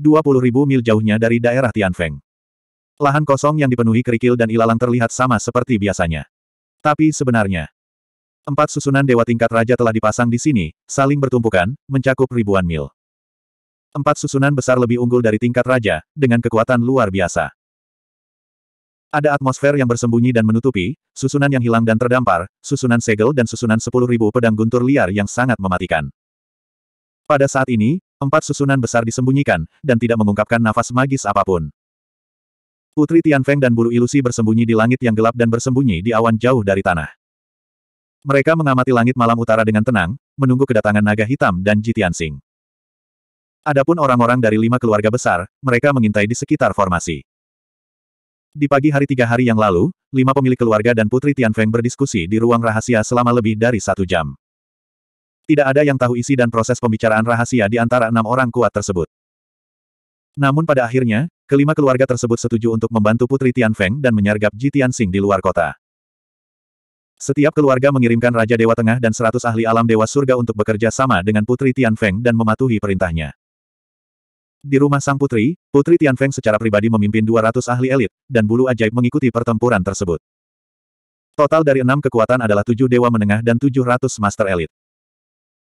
ribu mil jauhnya dari daerah Tianfeng. Lahan kosong yang dipenuhi kerikil dan ilalang terlihat sama seperti biasanya. Tapi sebenarnya, empat susunan dewa tingkat raja telah dipasang di sini, saling bertumpukan, mencakup ribuan mil. Empat susunan besar lebih unggul dari tingkat raja, dengan kekuatan luar biasa. Ada atmosfer yang bersembunyi dan menutupi, susunan yang hilang dan terdampar, susunan segel dan susunan ribu pedang guntur liar yang sangat mematikan. Pada saat ini, Empat susunan besar disembunyikan, dan tidak mengungkapkan nafas magis apapun. Putri Tian Feng dan bulu ilusi bersembunyi di langit yang gelap dan bersembunyi di awan jauh dari tanah. Mereka mengamati langit malam utara dengan tenang, menunggu kedatangan naga hitam dan Jitiansing. Adapun orang-orang dari lima keluarga besar, mereka mengintai di sekitar formasi. Di pagi hari tiga hari yang lalu, lima pemilik keluarga dan Putri Tian Feng berdiskusi di ruang rahasia selama lebih dari satu jam. Tidak ada yang tahu isi dan proses pembicaraan rahasia di antara enam orang kuat tersebut. Namun pada akhirnya, kelima keluarga tersebut setuju untuk membantu Putri Tian Feng dan menyergap Ji Tian Xing di luar kota. Setiap keluarga mengirimkan Raja Dewa Tengah dan seratus ahli alam Dewa Surga untuk bekerja sama dengan Putri Tian Feng dan mematuhi perintahnya. Di rumah sang putri, Putri Tian Feng secara pribadi memimpin 200 ahli elit, dan bulu ajaib mengikuti pertempuran tersebut. Total dari enam kekuatan adalah tujuh dewa menengah dan tujuh ratus master elit.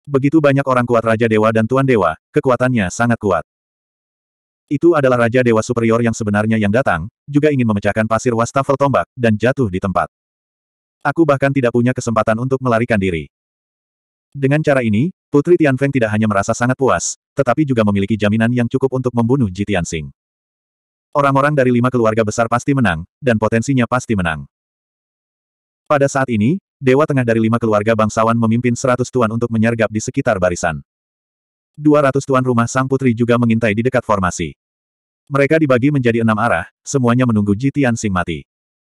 Begitu banyak orang kuat Raja Dewa dan Tuan Dewa, kekuatannya sangat kuat. Itu adalah Raja Dewa Superior yang sebenarnya yang datang, juga ingin memecahkan pasir wastafel tombak, dan jatuh di tempat. Aku bahkan tidak punya kesempatan untuk melarikan diri. Dengan cara ini, Putri Tian Feng tidak hanya merasa sangat puas, tetapi juga memiliki jaminan yang cukup untuk membunuh Ji Tian Tianxing. Orang-orang dari lima keluarga besar pasti menang, dan potensinya pasti menang. Pada saat ini, Dewa Tengah dari lima keluarga bangsawan memimpin seratus tuan untuk menyergap di sekitar barisan. Dua ratus tuan rumah sang putri juga mengintai di dekat formasi. Mereka dibagi menjadi enam arah, semuanya menunggu Jitian sing mati.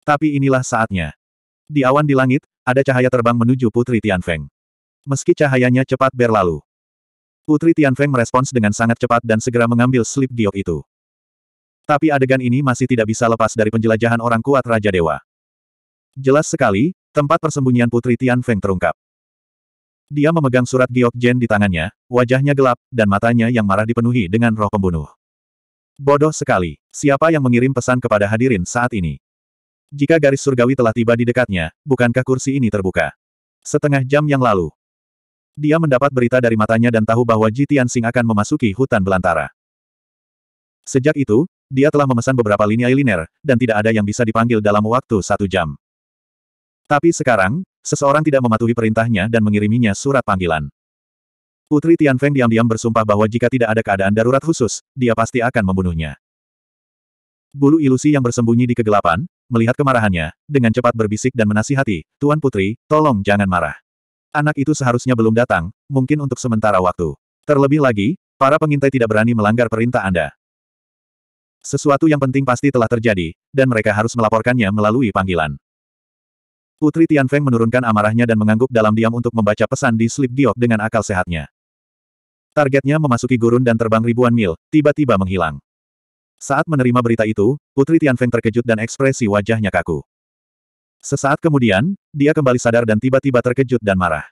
Tapi inilah saatnya. Di awan di langit, ada cahaya terbang menuju Putri Tian Feng. Meski cahayanya cepat berlalu. Putri Tian Feng merespons dengan sangat cepat dan segera mengambil slip giok itu. Tapi adegan ini masih tidak bisa lepas dari penjelajahan orang kuat Raja Dewa. Jelas sekali, Tempat persembunyian Putri Tian Feng terungkap. Dia memegang surat Giok Jen di tangannya, wajahnya gelap, dan matanya yang marah dipenuhi dengan roh pembunuh. Bodoh sekali, siapa yang mengirim pesan kepada hadirin saat ini? Jika garis surgawi telah tiba di dekatnya, bukankah kursi ini terbuka? Setengah jam yang lalu, dia mendapat berita dari matanya dan tahu bahwa Ji Sing akan memasuki hutan belantara. Sejak itu, dia telah memesan beberapa lini eyeliner, dan tidak ada yang bisa dipanggil dalam waktu satu jam. Tapi sekarang, seseorang tidak mematuhi perintahnya dan mengiriminya surat panggilan. Putri Tian Feng diam-diam bersumpah bahwa jika tidak ada keadaan darurat khusus, dia pasti akan membunuhnya. Bulu ilusi yang bersembunyi di kegelapan, melihat kemarahannya, dengan cepat berbisik dan menasihati, Tuan Putri, tolong jangan marah. Anak itu seharusnya belum datang, mungkin untuk sementara waktu. Terlebih lagi, para pengintai tidak berani melanggar perintah Anda. Sesuatu yang penting pasti telah terjadi, dan mereka harus melaporkannya melalui panggilan. Putri Tian Feng menurunkan amarahnya dan mengangguk dalam diam untuk membaca pesan di slip diok dengan akal sehatnya. Targetnya memasuki gurun dan terbang ribuan mil, tiba-tiba menghilang. Saat menerima berita itu, Putri Tian Feng terkejut dan ekspresi wajahnya kaku. Sesaat kemudian, dia kembali sadar dan tiba-tiba terkejut dan marah.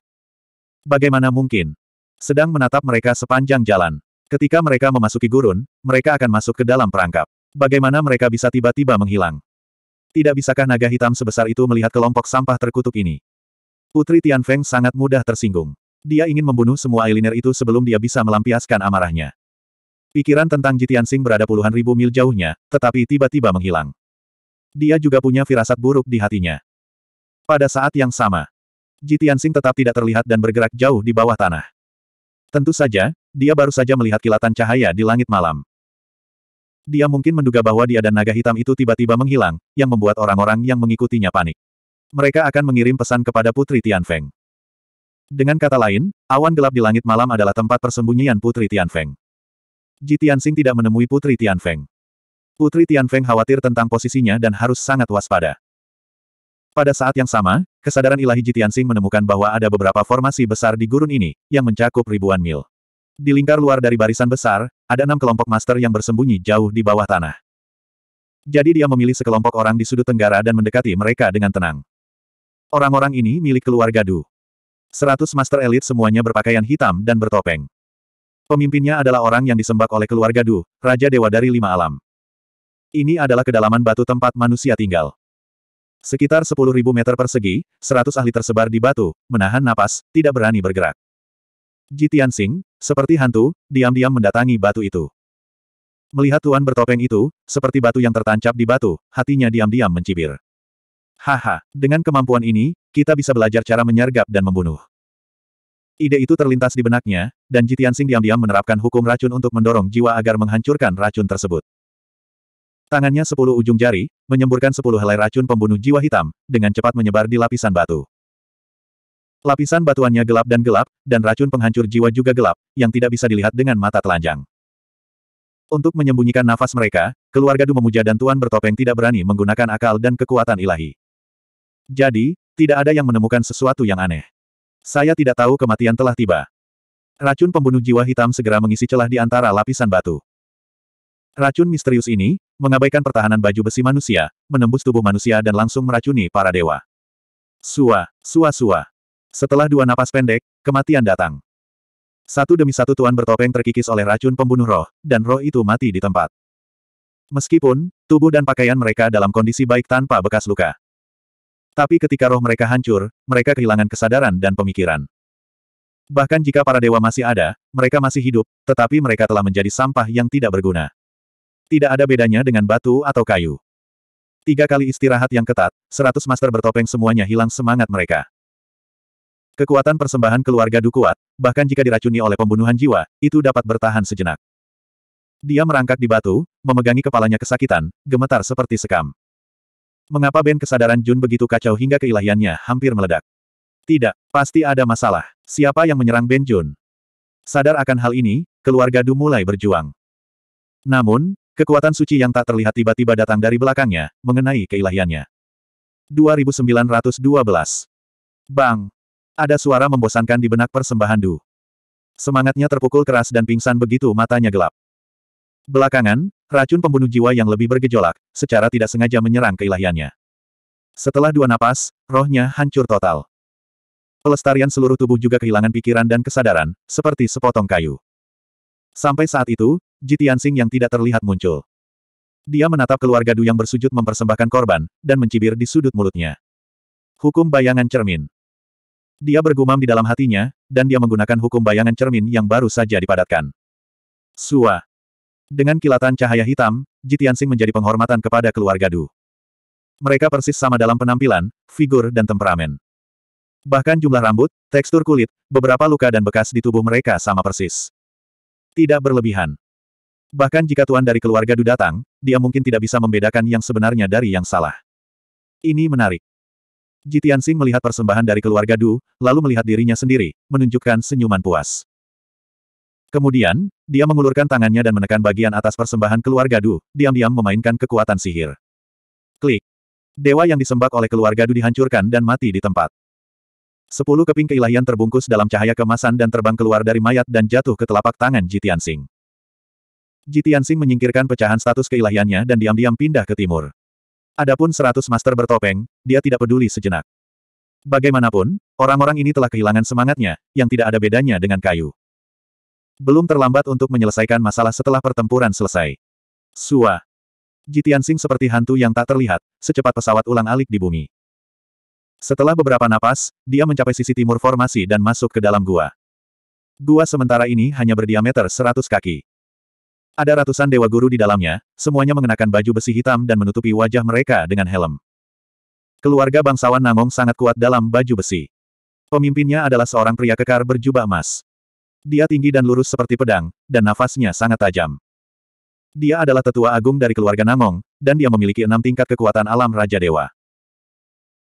Bagaimana mungkin? Sedang menatap mereka sepanjang jalan. Ketika mereka memasuki gurun, mereka akan masuk ke dalam perangkap. Bagaimana mereka bisa tiba-tiba menghilang? Tidak bisakah naga hitam sebesar itu melihat kelompok sampah terkutuk ini? Putri Tian Feng sangat mudah tersinggung. Dia ingin membunuh semua Ailiner itu sebelum dia bisa melampiaskan amarahnya. Pikiran tentang Jitian Sing berada puluhan ribu mil jauhnya, tetapi tiba-tiba menghilang. Dia juga punya firasat buruk di hatinya. Pada saat yang sama, Jitian Sing tetap tidak terlihat dan bergerak jauh di bawah tanah. Tentu saja, dia baru saja melihat kilatan cahaya di langit malam. Dia mungkin menduga bahwa dia dan naga hitam itu tiba-tiba menghilang, yang membuat orang-orang yang mengikutinya panik. Mereka akan mengirim pesan kepada Putri Tian Feng. Dengan kata lain, awan gelap di langit malam adalah tempat persembunyian Putri Tianfeng. Ji Tianxing tidak menemui Putri Tian Feng. Putri Tian Feng khawatir tentang posisinya dan harus sangat waspada. Pada saat yang sama, kesadaran ilahi Ji Tianxing menemukan bahwa ada beberapa formasi besar di gurun ini, yang mencakup ribuan mil. Di lingkar luar dari barisan besar, ada enam kelompok master yang bersembunyi jauh di bawah tanah. Jadi dia memilih sekelompok orang di sudut tenggara dan mendekati mereka dengan tenang. Orang-orang ini milik keluarga Du. Seratus master elit semuanya berpakaian hitam dan bertopeng. Pemimpinnya adalah orang yang disembah oleh keluarga Du, Raja Dewa dari Lima Alam. Ini adalah kedalaman batu tempat manusia tinggal. Sekitar 10.000 meter persegi, 100 ahli tersebar di batu, menahan napas, tidak berani bergerak. Ji Tianxing, seperti hantu, diam-diam mendatangi batu itu. Melihat Tuan bertopeng itu, seperti batu yang tertancap di batu, hatinya diam-diam mencibir. Haha, dengan kemampuan ini, kita bisa belajar cara menyergap dan membunuh. Ide itu terlintas di benaknya, dan Tianxing diam-diam menerapkan hukum racun untuk mendorong jiwa agar menghancurkan racun tersebut. Tangannya sepuluh ujung jari, menyemburkan sepuluh helai racun pembunuh jiwa hitam, dengan cepat menyebar di lapisan batu. Lapisan batuannya gelap dan gelap, dan racun penghancur jiwa juga gelap, yang tidak bisa dilihat dengan mata telanjang. Untuk menyembunyikan nafas mereka, keluarga Du memuja dan Tuan bertopeng tidak berani menggunakan akal dan kekuatan ilahi. Jadi, tidak ada yang menemukan sesuatu yang aneh. Saya tidak tahu kematian telah tiba. Racun pembunuh jiwa hitam segera mengisi celah di antara lapisan batu. Racun misterius ini, mengabaikan pertahanan baju besi manusia, menembus tubuh manusia dan langsung meracuni para dewa. Sua, sua sua. Setelah dua napas pendek, kematian datang. Satu demi satu tuan bertopeng terkikis oleh racun pembunuh roh, dan roh itu mati di tempat. Meskipun, tubuh dan pakaian mereka dalam kondisi baik tanpa bekas luka. Tapi ketika roh mereka hancur, mereka kehilangan kesadaran dan pemikiran. Bahkan jika para dewa masih ada, mereka masih hidup, tetapi mereka telah menjadi sampah yang tidak berguna. Tidak ada bedanya dengan batu atau kayu. Tiga kali istirahat yang ketat, seratus master bertopeng semuanya hilang semangat mereka. Kekuatan persembahan keluarga Dukuat, bahkan jika diracuni oleh pembunuhan jiwa, itu dapat bertahan sejenak. Dia merangkak di batu, memegangi kepalanya kesakitan, gemetar seperti sekam. Mengapa Ben kesadaran Jun begitu kacau hingga keilahiannya hampir meledak? Tidak, pasti ada masalah. Siapa yang menyerang Ben Jun? Sadar akan hal ini, keluarga Du mulai berjuang. Namun, kekuatan suci yang tak terlihat tiba-tiba datang dari belakangnya, mengenai keilahiannya. 2912 Bang! Ada suara membosankan di benak persembahan Du. Semangatnya terpukul keras dan pingsan begitu matanya gelap. Belakangan, racun pembunuh jiwa yang lebih bergejolak, secara tidak sengaja menyerang keilahiannya. Setelah dua napas, rohnya hancur total. Pelestarian seluruh tubuh juga kehilangan pikiran dan kesadaran, seperti sepotong kayu. Sampai saat itu, Jitiansing yang tidak terlihat muncul. Dia menatap keluarga Du yang bersujud mempersembahkan korban, dan mencibir di sudut mulutnya. Hukum bayangan cermin. Dia bergumam di dalam hatinya, dan dia menggunakan hukum bayangan cermin yang baru saja dipadatkan. Sua. Dengan kilatan cahaya hitam, Jitiansing menjadi penghormatan kepada keluarga Du. Mereka persis sama dalam penampilan, figur dan temperamen. Bahkan jumlah rambut, tekstur kulit, beberapa luka dan bekas di tubuh mereka sama persis. Tidak berlebihan. Bahkan jika tuan dari keluarga Du datang, dia mungkin tidak bisa membedakan yang sebenarnya dari yang salah. Ini menarik. Jitian Sing melihat persembahan dari keluarga Du, lalu melihat dirinya sendiri, menunjukkan senyuman puas. Kemudian, dia mengulurkan tangannya dan menekan bagian atas persembahan keluarga Du, diam-diam memainkan kekuatan sihir. Klik. Dewa yang disembah oleh keluarga Du dihancurkan dan mati di tempat. Sepuluh keping keilahian terbungkus dalam cahaya kemasan dan terbang keluar dari mayat dan jatuh ke telapak tangan Jitian Singh. Jitian Singh menyingkirkan pecahan status keilahiannya dan diam-diam pindah ke timur. Adapun seratus master bertopeng, dia tidak peduli sejenak. Bagaimanapun, orang-orang ini telah kehilangan semangatnya, yang tidak ada bedanya dengan kayu. Belum terlambat untuk menyelesaikan masalah setelah pertempuran selesai. Sua. Sing seperti hantu yang tak terlihat, secepat pesawat ulang-alik di bumi. Setelah beberapa napas, dia mencapai sisi timur formasi dan masuk ke dalam gua. Gua sementara ini hanya berdiameter 100 kaki. Ada ratusan dewa guru di dalamnya, semuanya mengenakan baju besi hitam dan menutupi wajah mereka dengan helm. Keluarga bangsawan Namong sangat kuat dalam baju besi. Pemimpinnya adalah seorang pria kekar berjubah emas. Dia tinggi dan lurus seperti pedang, dan nafasnya sangat tajam. Dia adalah tetua agung dari keluarga Namong, dan dia memiliki enam tingkat kekuatan alam Raja Dewa.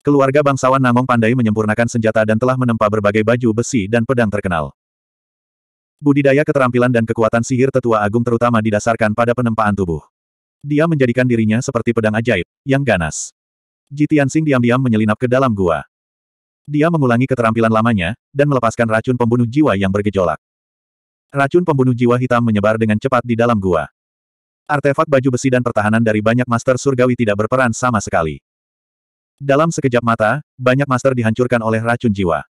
Keluarga bangsawan Namong pandai menyempurnakan senjata dan telah menempa berbagai baju besi dan pedang terkenal. Budidaya keterampilan dan kekuatan sihir tetua agung terutama didasarkan pada penempaan tubuh. Dia menjadikan dirinya seperti pedang ajaib, yang ganas. Jitiansing diam-diam menyelinap ke dalam gua. Dia mengulangi keterampilan lamanya, dan melepaskan racun pembunuh jiwa yang bergejolak. Racun pembunuh jiwa hitam menyebar dengan cepat di dalam gua. Artefak baju besi dan pertahanan dari banyak master surgawi tidak berperan sama sekali. Dalam sekejap mata, banyak master dihancurkan oleh racun jiwa.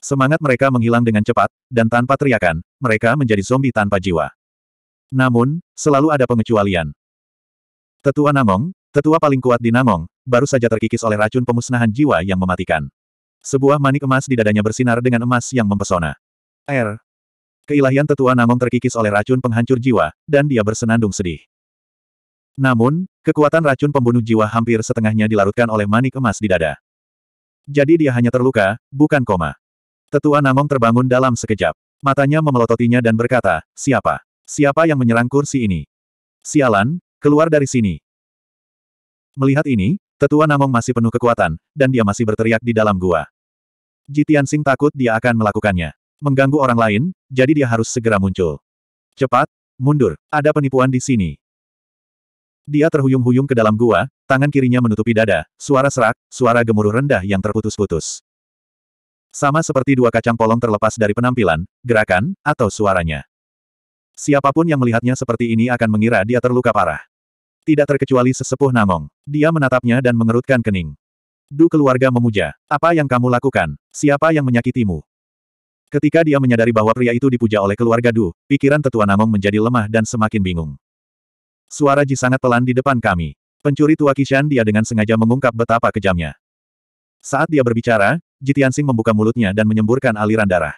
Semangat mereka menghilang dengan cepat, dan tanpa teriakan, mereka menjadi zombie tanpa jiwa. Namun, selalu ada pengecualian. Tetua Namong, tetua paling kuat di Namong, baru saja terkikis oleh racun pemusnahan jiwa yang mematikan. Sebuah manik emas di dadanya bersinar dengan emas yang mempesona. Air. Keilahian tetua Namong terkikis oleh racun penghancur jiwa, dan dia bersenandung sedih. Namun, kekuatan racun pembunuh jiwa hampir setengahnya dilarutkan oleh manik emas di dada. Jadi dia hanya terluka, bukan koma. Tetua Namong terbangun dalam sekejap. Matanya memelototinya dan berkata, siapa? Siapa yang menyerang kursi ini? Sialan, keluar dari sini. Melihat ini, tetua Namong masih penuh kekuatan, dan dia masih berteriak di dalam gua. Jitian Sing takut dia akan melakukannya. Mengganggu orang lain, jadi dia harus segera muncul. Cepat, mundur, ada penipuan di sini. Dia terhuyung-huyung ke dalam gua, tangan kirinya menutupi dada, suara serak, suara gemuruh rendah yang terputus-putus. Sama seperti dua kacang polong terlepas dari penampilan, gerakan, atau suaranya. Siapapun yang melihatnya seperti ini akan mengira dia terluka parah. Tidak terkecuali sesepuh Namong. Dia menatapnya dan mengerutkan kening. Du keluarga memuja. Apa yang kamu lakukan? Siapa yang menyakitimu? Ketika dia menyadari bahwa pria itu dipuja oleh keluarga Du, pikiran tetua Namong menjadi lemah dan semakin bingung. Suara Ji sangat pelan di depan kami. Pencuri tua Kishan dia dengan sengaja mengungkap betapa kejamnya. Saat dia berbicara, Jitiansing membuka mulutnya dan menyemburkan aliran darah.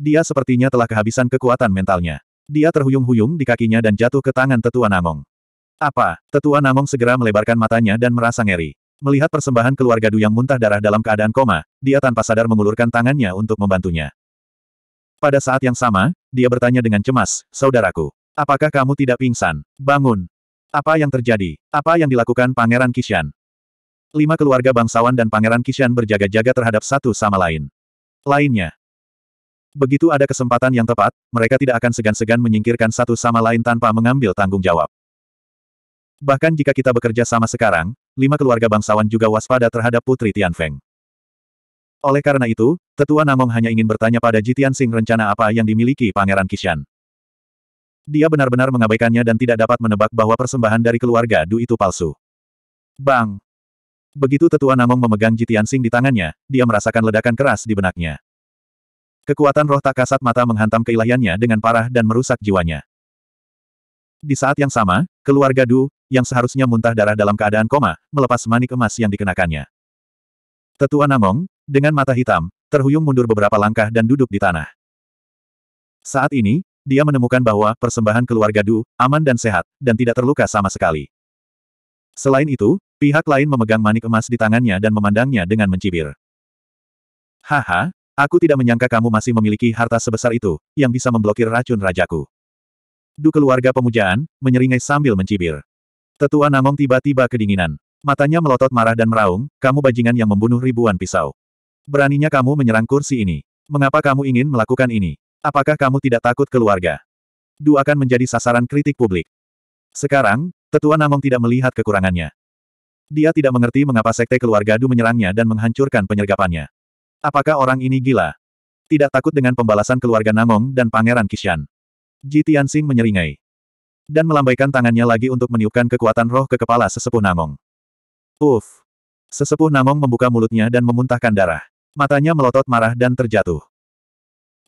Dia sepertinya telah kehabisan kekuatan mentalnya. Dia terhuyung-huyung di kakinya dan jatuh ke tangan tetua Namong. Apa? Tetua Namong segera melebarkan matanya dan merasa ngeri. Melihat persembahan keluarga Du yang muntah darah dalam keadaan koma, dia tanpa sadar mengulurkan tangannya untuk membantunya. Pada saat yang sama, dia bertanya dengan cemas, Saudaraku, apakah kamu tidak pingsan? Bangun! Apa yang terjadi? Apa yang dilakukan Pangeran Kishan? Lima keluarga bangsawan dan Pangeran Kishan berjaga-jaga terhadap satu sama lain. Lainnya. Begitu ada kesempatan yang tepat, mereka tidak akan segan-segan menyingkirkan satu sama lain tanpa mengambil tanggung jawab. Bahkan jika kita bekerja sama sekarang, lima keluarga bangsawan juga waspada terhadap Putri Tian Feng. Oleh karena itu, Tetua Namong hanya ingin bertanya pada Jitian Sing rencana apa yang dimiliki Pangeran Kishan. Dia benar-benar mengabaikannya dan tidak dapat menebak bahwa persembahan dari keluarga Du itu palsu. Bang! Begitu tetua Namong memegang Jitian Sing di tangannya, dia merasakan ledakan keras di benaknya. Kekuatan roh tak kasat mata menghantam keilahiannya dengan parah dan merusak jiwanya. Di saat yang sama, keluarga Du, yang seharusnya muntah darah dalam keadaan koma, melepas manik emas yang dikenakannya. Tetua Namong, dengan mata hitam, terhuyung mundur beberapa langkah dan duduk di tanah. Saat ini, dia menemukan bahwa persembahan keluarga Du aman dan sehat, dan tidak terluka sama sekali. Selain itu, Pihak lain memegang manik emas di tangannya dan memandangnya dengan mencibir. Haha, aku tidak menyangka kamu masih memiliki harta sebesar itu, yang bisa memblokir racun rajaku. Du keluarga pemujaan, menyeringai sambil mencibir. Tetua Namong tiba-tiba kedinginan. Matanya melotot marah dan meraung, kamu bajingan yang membunuh ribuan pisau. Beraninya kamu menyerang kursi ini. Mengapa kamu ingin melakukan ini? Apakah kamu tidak takut keluarga? Du akan menjadi sasaran kritik publik. Sekarang, Tetua Namong tidak melihat kekurangannya. Dia tidak mengerti mengapa sekte keluarga Du menyerangnya dan menghancurkan penyergapannya. Apakah orang ini gila? Tidak takut dengan pembalasan keluarga Namong dan Pangeran Kishan. Ji Tianxing menyeringai. Dan melambaikan tangannya lagi untuk meniupkan kekuatan roh ke kepala sesepuh Namong. Uff! Sesepuh Namong membuka mulutnya dan memuntahkan darah. Matanya melotot marah dan terjatuh.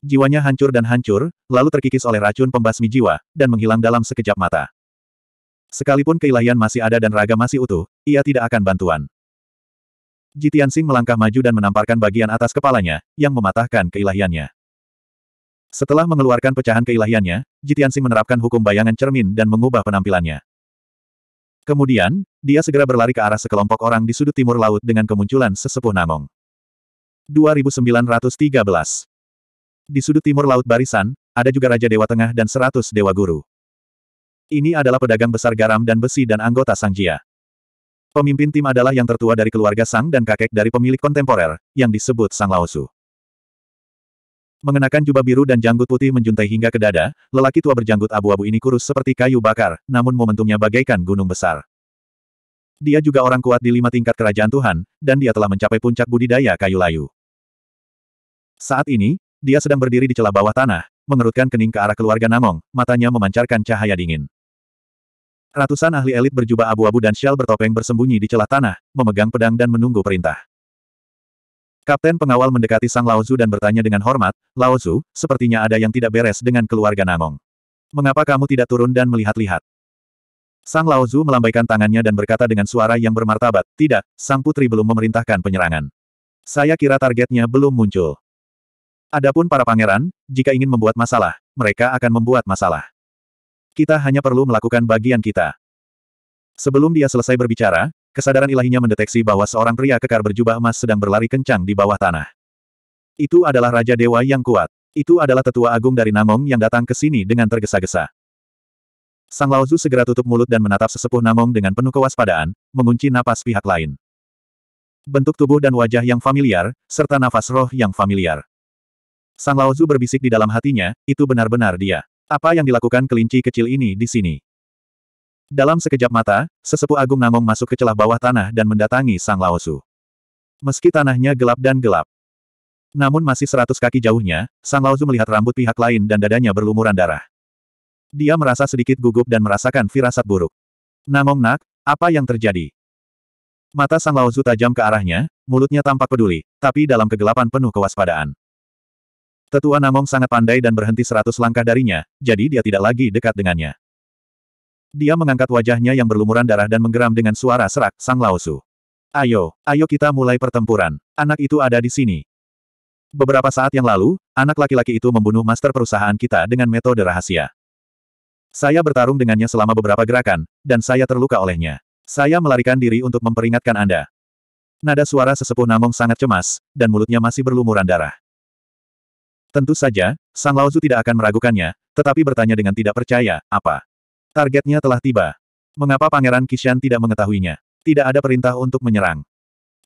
Jiwanya hancur dan hancur, lalu terkikis oleh racun pembasmi jiwa, dan menghilang dalam sekejap mata. Sekalipun keilahian masih ada dan raga masih utuh, ia tidak akan bantuan. Jitian Sing melangkah maju dan menamparkan bagian atas kepalanya, yang mematahkan keilahiannya. Setelah mengeluarkan pecahan keilahiannya, Jitian Sing menerapkan hukum bayangan cermin dan mengubah penampilannya. Kemudian, dia segera berlari ke arah sekelompok orang di sudut timur laut dengan kemunculan sesepuh Namong. 2913 Di sudut timur laut Barisan, ada juga Raja Dewa Tengah dan 100 Dewa Guru. Ini adalah pedagang besar garam dan besi dan anggota Sang Jia. Pemimpin tim adalah yang tertua dari keluarga Sang dan kakek dari pemilik kontemporer, yang disebut Sang Laosu. Mengenakan jubah biru dan janggut putih menjuntai hingga ke dada, lelaki tua berjanggut abu-abu ini kurus seperti kayu bakar, namun momentumnya bagaikan gunung besar. Dia juga orang kuat di lima tingkat kerajaan Tuhan, dan dia telah mencapai puncak budidaya kayu layu. Saat ini, dia sedang berdiri di celah bawah tanah, mengerutkan kening ke arah keluarga Namong, matanya memancarkan cahaya dingin. Ratusan ahli elit berjubah abu-abu dan shell bertopeng bersembunyi di celah tanah, memegang pedang dan menunggu perintah. Kapten pengawal mendekati Sang Laozu dan bertanya dengan hormat, Laozu, sepertinya ada yang tidak beres dengan keluarga Namong. Mengapa kamu tidak turun dan melihat-lihat? Sang Laozu melambaikan tangannya dan berkata dengan suara yang bermartabat, tidak, Sang Putri belum memerintahkan penyerangan. Saya kira targetnya belum muncul. Adapun para pangeran, jika ingin membuat masalah, mereka akan membuat masalah. Kita hanya perlu melakukan bagian kita. Sebelum dia selesai berbicara, kesadaran ilahinya mendeteksi bahwa seorang pria kekar berjubah emas sedang berlari kencang di bawah tanah. Itu adalah Raja Dewa yang kuat. Itu adalah tetua agung dari Namong yang datang ke sini dengan tergesa-gesa. Sang Laozu segera tutup mulut dan menatap sesepuh Namong dengan penuh kewaspadaan, mengunci napas pihak lain. Bentuk tubuh dan wajah yang familiar, serta nafas roh yang familiar. Sang Laozu berbisik di dalam hatinya, itu benar-benar dia. Apa yang dilakukan kelinci kecil ini di sini? Dalam sekejap mata, sesepuh Agung Namong masuk ke celah bawah tanah dan mendatangi Sang Laosu. Meski tanahnya gelap dan gelap, namun masih seratus kaki jauhnya, Sang Laozu melihat rambut pihak lain dan dadanya berlumuran darah. Dia merasa sedikit gugup dan merasakan firasat buruk. Namong nak, apa yang terjadi? Mata Sang Laozu tajam ke arahnya, mulutnya tampak peduli, tapi dalam kegelapan penuh kewaspadaan. Tetua Namong sangat pandai dan berhenti seratus langkah darinya, jadi dia tidak lagi dekat dengannya. Dia mengangkat wajahnya yang berlumuran darah dan menggeram dengan suara serak, Sang Laosu. Ayo, ayo kita mulai pertempuran. Anak itu ada di sini. Beberapa saat yang lalu, anak laki-laki itu membunuh master perusahaan kita dengan metode rahasia. Saya bertarung dengannya selama beberapa gerakan, dan saya terluka olehnya. Saya melarikan diri untuk memperingatkan Anda. Nada suara sesepuh Namong sangat cemas, dan mulutnya masih berlumuran darah. Tentu saja, Sang Laozu tidak akan meragukannya, tetapi bertanya dengan tidak percaya, apa? Targetnya telah tiba. Mengapa Pangeran Kishan tidak mengetahuinya? Tidak ada perintah untuk menyerang.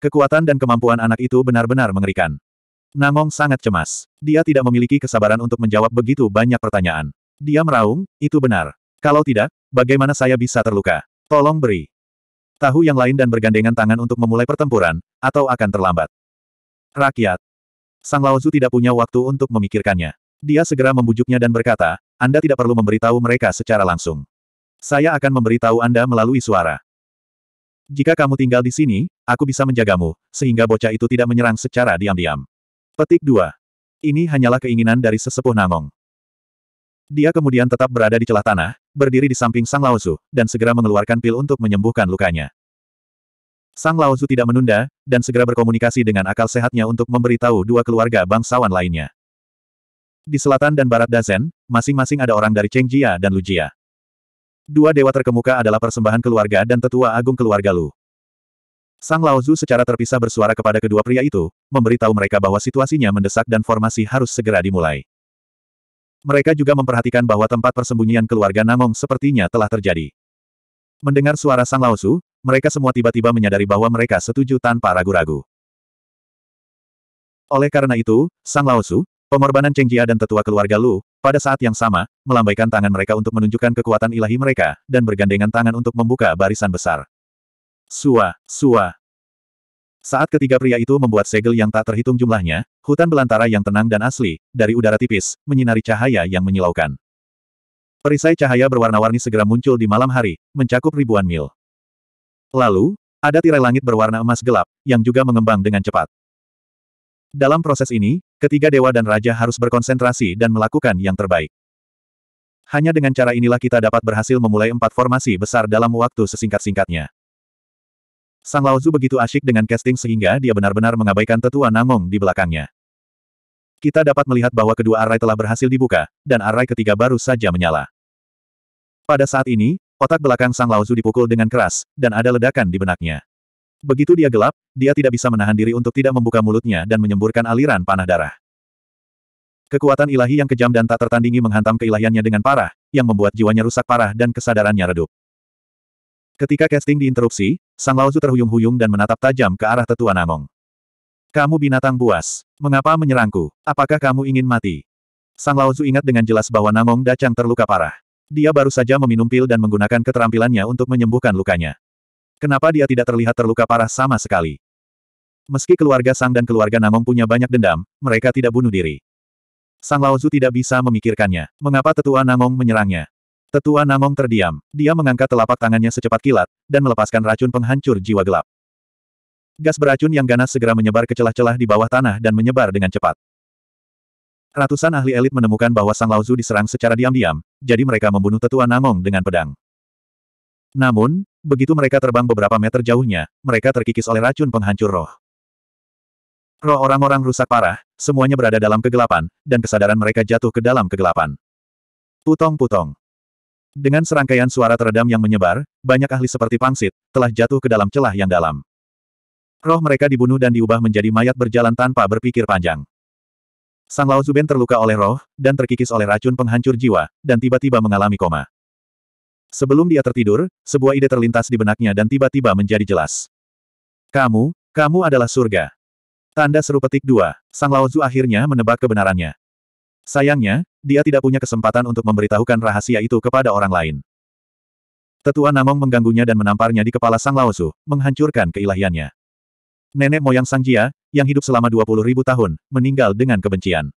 Kekuatan dan kemampuan anak itu benar-benar mengerikan. Nangong sangat cemas. Dia tidak memiliki kesabaran untuk menjawab begitu banyak pertanyaan. Dia meraung, itu benar. Kalau tidak, bagaimana saya bisa terluka? Tolong beri. Tahu yang lain dan bergandengan tangan untuk memulai pertempuran, atau akan terlambat. Rakyat, Sang Laozu tidak punya waktu untuk memikirkannya. Dia segera membujuknya dan berkata, Anda tidak perlu memberitahu mereka secara langsung. Saya akan memberitahu Anda melalui suara. Jika kamu tinggal di sini, aku bisa menjagamu, sehingga bocah itu tidak menyerang secara diam-diam. Petik 2. Ini hanyalah keinginan dari sesepuh Nangong. Dia kemudian tetap berada di celah tanah, berdiri di samping Sang Laozu, dan segera mengeluarkan pil untuk menyembuhkan lukanya. Sang Laozu tidak menunda, dan segera berkomunikasi dengan akal sehatnya untuk memberitahu dua keluarga bangsawan lainnya. Di selatan dan barat Dazen, masing-masing ada orang dari Cheng Jia dan Lu Jia. Dua dewa terkemuka adalah persembahan keluarga dan tetua agung keluarga Lu. Sang Laozu secara terpisah bersuara kepada kedua pria itu, memberitahu mereka bahwa situasinya mendesak dan formasi harus segera dimulai. Mereka juga memperhatikan bahwa tempat persembunyian keluarga Namong sepertinya telah terjadi. Mendengar suara Sang Laozu, mereka semua tiba-tiba menyadari bahwa mereka setuju tanpa ragu-ragu. Oleh karena itu, Sang Lao pengorbanan Cheng Jia dan tetua keluarga Lu, pada saat yang sama, melambaikan tangan mereka untuk menunjukkan kekuatan ilahi mereka, dan bergandengan tangan untuk membuka barisan besar. Sua, sua. Saat ketiga pria itu membuat segel yang tak terhitung jumlahnya, hutan belantara yang tenang dan asli, dari udara tipis, menyinari cahaya yang menyilaukan. Perisai cahaya berwarna-warni segera muncul di malam hari, mencakup ribuan mil. Lalu, ada tirai langit berwarna emas gelap, yang juga mengembang dengan cepat. Dalam proses ini, ketiga dewa dan raja harus berkonsentrasi dan melakukan yang terbaik. Hanya dengan cara inilah kita dapat berhasil memulai empat formasi besar dalam waktu sesingkat-singkatnya. Sang Laozu begitu asyik dengan casting sehingga dia benar-benar mengabaikan tetua Nangong di belakangnya. Kita dapat melihat bahwa kedua array telah berhasil dibuka, dan array ketiga baru saja menyala. Pada saat ini, Otak belakang Sang Laozu dipukul dengan keras, dan ada ledakan di benaknya. Begitu dia gelap, dia tidak bisa menahan diri untuk tidak membuka mulutnya dan menyemburkan aliran panah darah. Kekuatan ilahi yang kejam dan tak tertandingi menghantam keilahiannya dengan parah, yang membuat jiwanya rusak parah dan kesadarannya redup. Ketika casting diinterupsi, Sang Laozu terhuyung-huyung dan menatap tajam ke arah tetua Namong. Kamu binatang buas. Mengapa menyerangku? Apakah kamu ingin mati? Sang Laozu ingat dengan jelas bahwa Namong Dacang terluka parah. Dia baru saja meminum pil dan menggunakan keterampilannya untuk menyembuhkan lukanya. Kenapa dia tidak terlihat terluka parah sama sekali? Meski keluarga Sang dan keluarga Namong punya banyak dendam, mereka tidak bunuh diri. Sang Laozu tidak bisa memikirkannya. Mengapa tetua Namong menyerangnya? Tetua Namong terdiam. Dia mengangkat telapak tangannya secepat kilat, dan melepaskan racun penghancur jiwa gelap. Gas beracun yang ganas segera menyebar ke celah-celah di bawah tanah dan menyebar dengan cepat. Ratusan ahli elit menemukan bahwa Sang Laozu diserang secara diam-diam, jadi mereka membunuh tetua namong dengan pedang. Namun, begitu mereka terbang beberapa meter jauhnya, mereka terkikis oleh racun penghancur roh. Roh orang-orang rusak parah, semuanya berada dalam kegelapan, dan kesadaran mereka jatuh ke dalam kegelapan. Putong-putong. Dengan serangkaian suara teredam yang menyebar, banyak ahli seperti pangsit, telah jatuh ke dalam celah yang dalam. Roh mereka dibunuh dan diubah menjadi mayat berjalan tanpa berpikir panjang. Sang Lao Zuben terluka oleh roh, dan terkikis oleh racun penghancur jiwa, dan tiba-tiba mengalami koma. Sebelum dia tertidur, sebuah ide terlintas di benaknya dan tiba-tiba menjadi jelas. Kamu, kamu adalah surga. Tanda seru petik dua, Sang Lao Zu akhirnya menebak kebenarannya. Sayangnya, dia tidak punya kesempatan untuk memberitahukan rahasia itu kepada orang lain. Tetua Namong mengganggunya dan menamparnya di kepala Sang Lao Zu, menghancurkan keilahiannya. Nenek moyang Sang Jia, yang hidup selama 20 ribu tahun, meninggal dengan kebencian.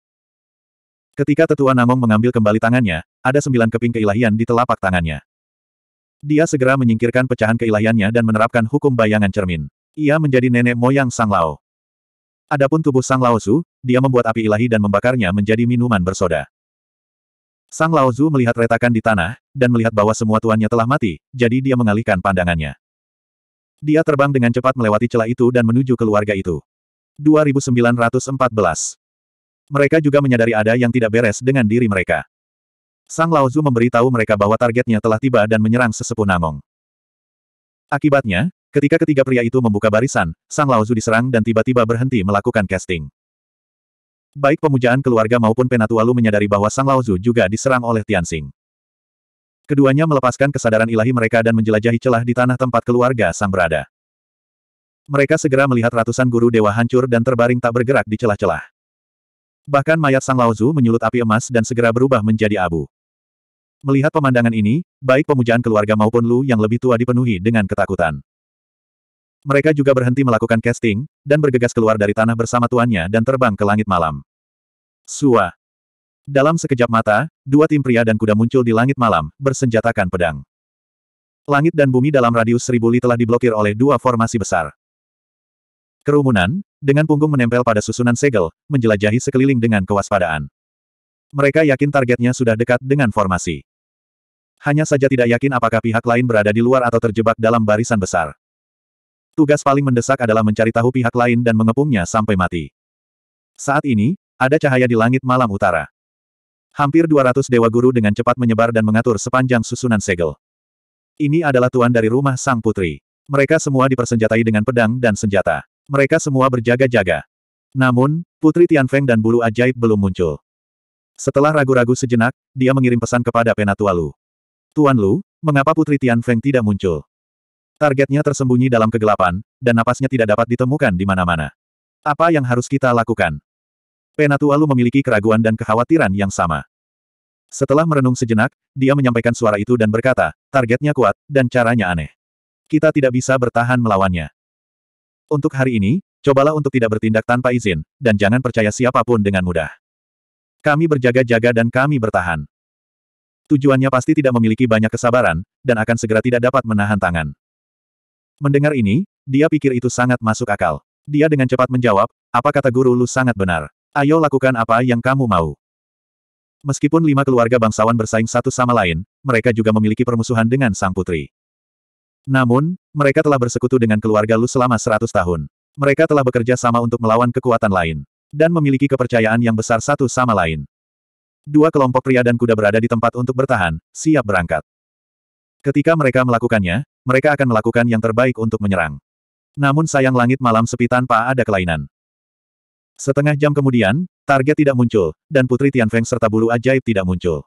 Ketika tetua Namong mengambil kembali tangannya, ada sembilan keping keilahian di telapak tangannya. Dia segera menyingkirkan pecahan keilahiannya dan menerapkan hukum bayangan cermin. Ia menjadi nenek moyang Sang Lao. Adapun tubuh Sang Laozu, dia membuat api ilahi dan membakarnya menjadi minuman bersoda. Sang Laozu melihat retakan di tanah, dan melihat bahwa semua tuannya telah mati, jadi dia mengalihkan pandangannya. Dia terbang dengan cepat melewati celah itu dan menuju keluarga itu. 2914. Mereka juga menyadari ada yang tidak beres dengan diri mereka. Sang Laozu memberitahu mereka bahwa targetnya telah tiba dan menyerang sesepuh Namong. Akibatnya, ketika ketiga pria itu membuka barisan, Sang Laozu diserang dan tiba-tiba berhenti melakukan casting. Baik pemujaan keluarga maupun Penatualu menyadari bahwa Sang Laozu juga diserang oleh Tianxing. Keduanya melepaskan kesadaran ilahi mereka dan menjelajahi celah di tanah tempat keluarga Sang berada. Mereka segera melihat ratusan guru dewa hancur dan terbaring tak bergerak di celah-celah. Bahkan mayat Sang Laozu menyulut api emas dan segera berubah menjadi abu. Melihat pemandangan ini, baik pemujaan keluarga maupun Lu yang lebih tua dipenuhi dengan ketakutan. Mereka juga berhenti melakukan casting, dan bergegas keluar dari tanah bersama tuannya dan terbang ke langit malam. Sua. Dalam sekejap mata, dua tim pria dan kuda muncul di langit malam, bersenjatakan pedang. Langit dan bumi dalam radius seribu li telah diblokir oleh dua formasi besar. Kerumunan, dengan punggung menempel pada susunan segel, menjelajahi sekeliling dengan kewaspadaan. Mereka yakin targetnya sudah dekat dengan formasi. Hanya saja tidak yakin apakah pihak lain berada di luar atau terjebak dalam barisan besar. Tugas paling mendesak adalah mencari tahu pihak lain dan mengepungnya sampai mati. Saat ini, ada cahaya di langit malam utara. Hampir 200 dewa guru dengan cepat menyebar dan mengatur sepanjang susunan segel. Ini adalah tuan dari rumah sang putri. Mereka semua dipersenjatai dengan pedang dan senjata mereka semua berjaga-jaga. Namun, Putri Tianfeng dan bulu ajaib belum muncul. Setelah ragu-ragu sejenak, dia mengirim pesan kepada Penatua Lu. Tuan Lu, mengapa Putri Tianfeng tidak muncul? Targetnya tersembunyi dalam kegelapan, dan napasnya tidak dapat ditemukan di mana-mana. Apa yang harus kita lakukan? Penatua Lu memiliki keraguan dan kekhawatiran yang sama. Setelah merenung sejenak, dia menyampaikan suara itu dan berkata, targetnya kuat, dan caranya aneh. Kita tidak bisa bertahan melawannya. Untuk hari ini, cobalah untuk tidak bertindak tanpa izin, dan jangan percaya siapapun dengan mudah. Kami berjaga-jaga dan kami bertahan. Tujuannya pasti tidak memiliki banyak kesabaran, dan akan segera tidak dapat menahan tangan. Mendengar ini, dia pikir itu sangat masuk akal. Dia dengan cepat menjawab, apa kata guru lu sangat benar. Ayo lakukan apa yang kamu mau. Meskipun lima keluarga bangsawan bersaing satu sama lain, mereka juga memiliki permusuhan dengan sang putri. Namun, mereka telah bersekutu dengan keluarga Lu selama seratus tahun. Mereka telah bekerja sama untuk melawan kekuatan lain. Dan memiliki kepercayaan yang besar satu sama lain. Dua kelompok pria dan kuda berada di tempat untuk bertahan, siap berangkat. Ketika mereka melakukannya, mereka akan melakukan yang terbaik untuk menyerang. Namun sayang langit malam sepi tanpa ada kelainan. Setengah jam kemudian, target tidak muncul, dan Putri Tian Feng serta bulu ajaib tidak muncul.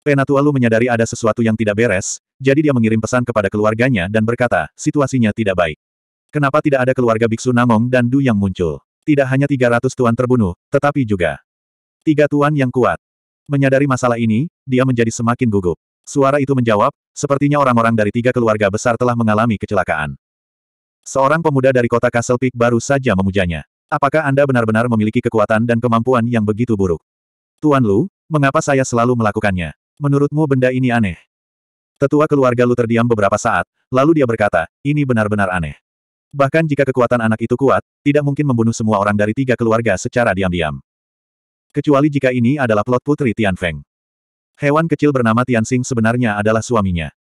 Penatua Lu menyadari ada sesuatu yang tidak beres, jadi dia mengirim pesan kepada keluarganya dan berkata, situasinya tidak baik. Kenapa tidak ada keluarga biksu Namong dan Du yang muncul? Tidak hanya 300 tuan terbunuh, tetapi juga tiga tuan yang kuat. Menyadari masalah ini, dia menjadi semakin gugup. Suara itu menjawab, sepertinya orang-orang dari tiga keluarga besar telah mengalami kecelakaan. Seorang pemuda dari kota Castle Peak baru saja memujanya. Apakah Anda benar-benar memiliki kekuatan dan kemampuan yang begitu buruk? Tuan Lu, mengapa saya selalu melakukannya? Menurutmu benda ini aneh? Tetua keluarga Lu terdiam beberapa saat, lalu dia berkata, ini benar-benar aneh. Bahkan jika kekuatan anak itu kuat, tidak mungkin membunuh semua orang dari tiga keluarga secara diam-diam. Kecuali jika ini adalah plot putri Tian Feng. Hewan kecil bernama Tian Xing sebenarnya adalah suaminya.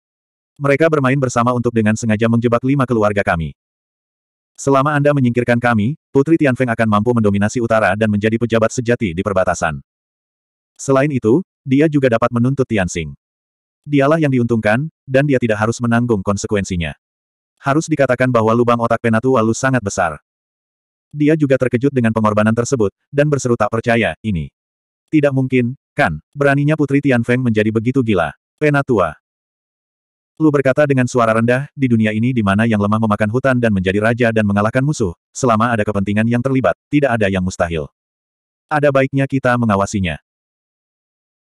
Mereka bermain bersama untuk dengan sengaja menjebak lima keluarga kami. Selama Anda menyingkirkan kami, Putri Tian Feng akan mampu mendominasi utara dan menjadi pejabat sejati di perbatasan. Selain itu, dia juga dapat menuntut Tian Xing." Dialah yang diuntungkan, dan dia tidak harus menanggung konsekuensinya. Harus dikatakan bahwa lubang otak Penatua Lu sangat besar. Dia juga terkejut dengan pengorbanan tersebut, dan berseru tak percaya, ini. Tidak mungkin, kan? Beraninya Putri Tian Feng menjadi begitu gila. Penatua. Lu berkata dengan suara rendah, di dunia ini di mana yang lemah memakan hutan dan menjadi raja dan mengalahkan musuh, selama ada kepentingan yang terlibat, tidak ada yang mustahil. Ada baiknya kita mengawasinya.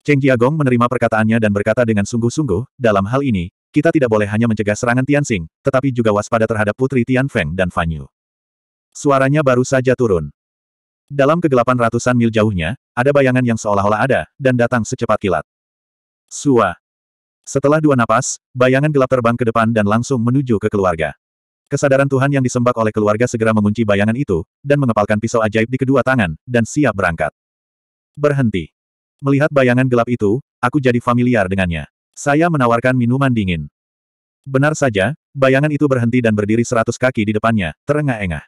Cheng Qiagong menerima perkataannya dan berkata dengan sungguh-sungguh, dalam hal ini, kita tidak boleh hanya mencegah serangan Tianxing, tetapi juga waspada terhadap putri Tian Feng dan Fan Yu. Suaranya baru saja turun. Dalam kegelapan ratusan mil jauhnya, ada bayangan yang seolah-olah ada, dan datang secepat kilat. Sua. Setelah dua napas, bayangan gelap terbang ke depan dan langsung menuju ke keluarga. Kesadaran Tuhan yang disembak oleh keluarga segera mengunci bayangan itu, dan mengepalkan pisau ajaib di kedua tangan, dan siap berangkat. Berhenti. Melihat bayangan gelap itu, aku jadi familiar dengannya. Saya menawarkan minuman dingin. Benar saja, bayangan itu berhenti dan berdiri seratus kaki di depannya, terengah-engah.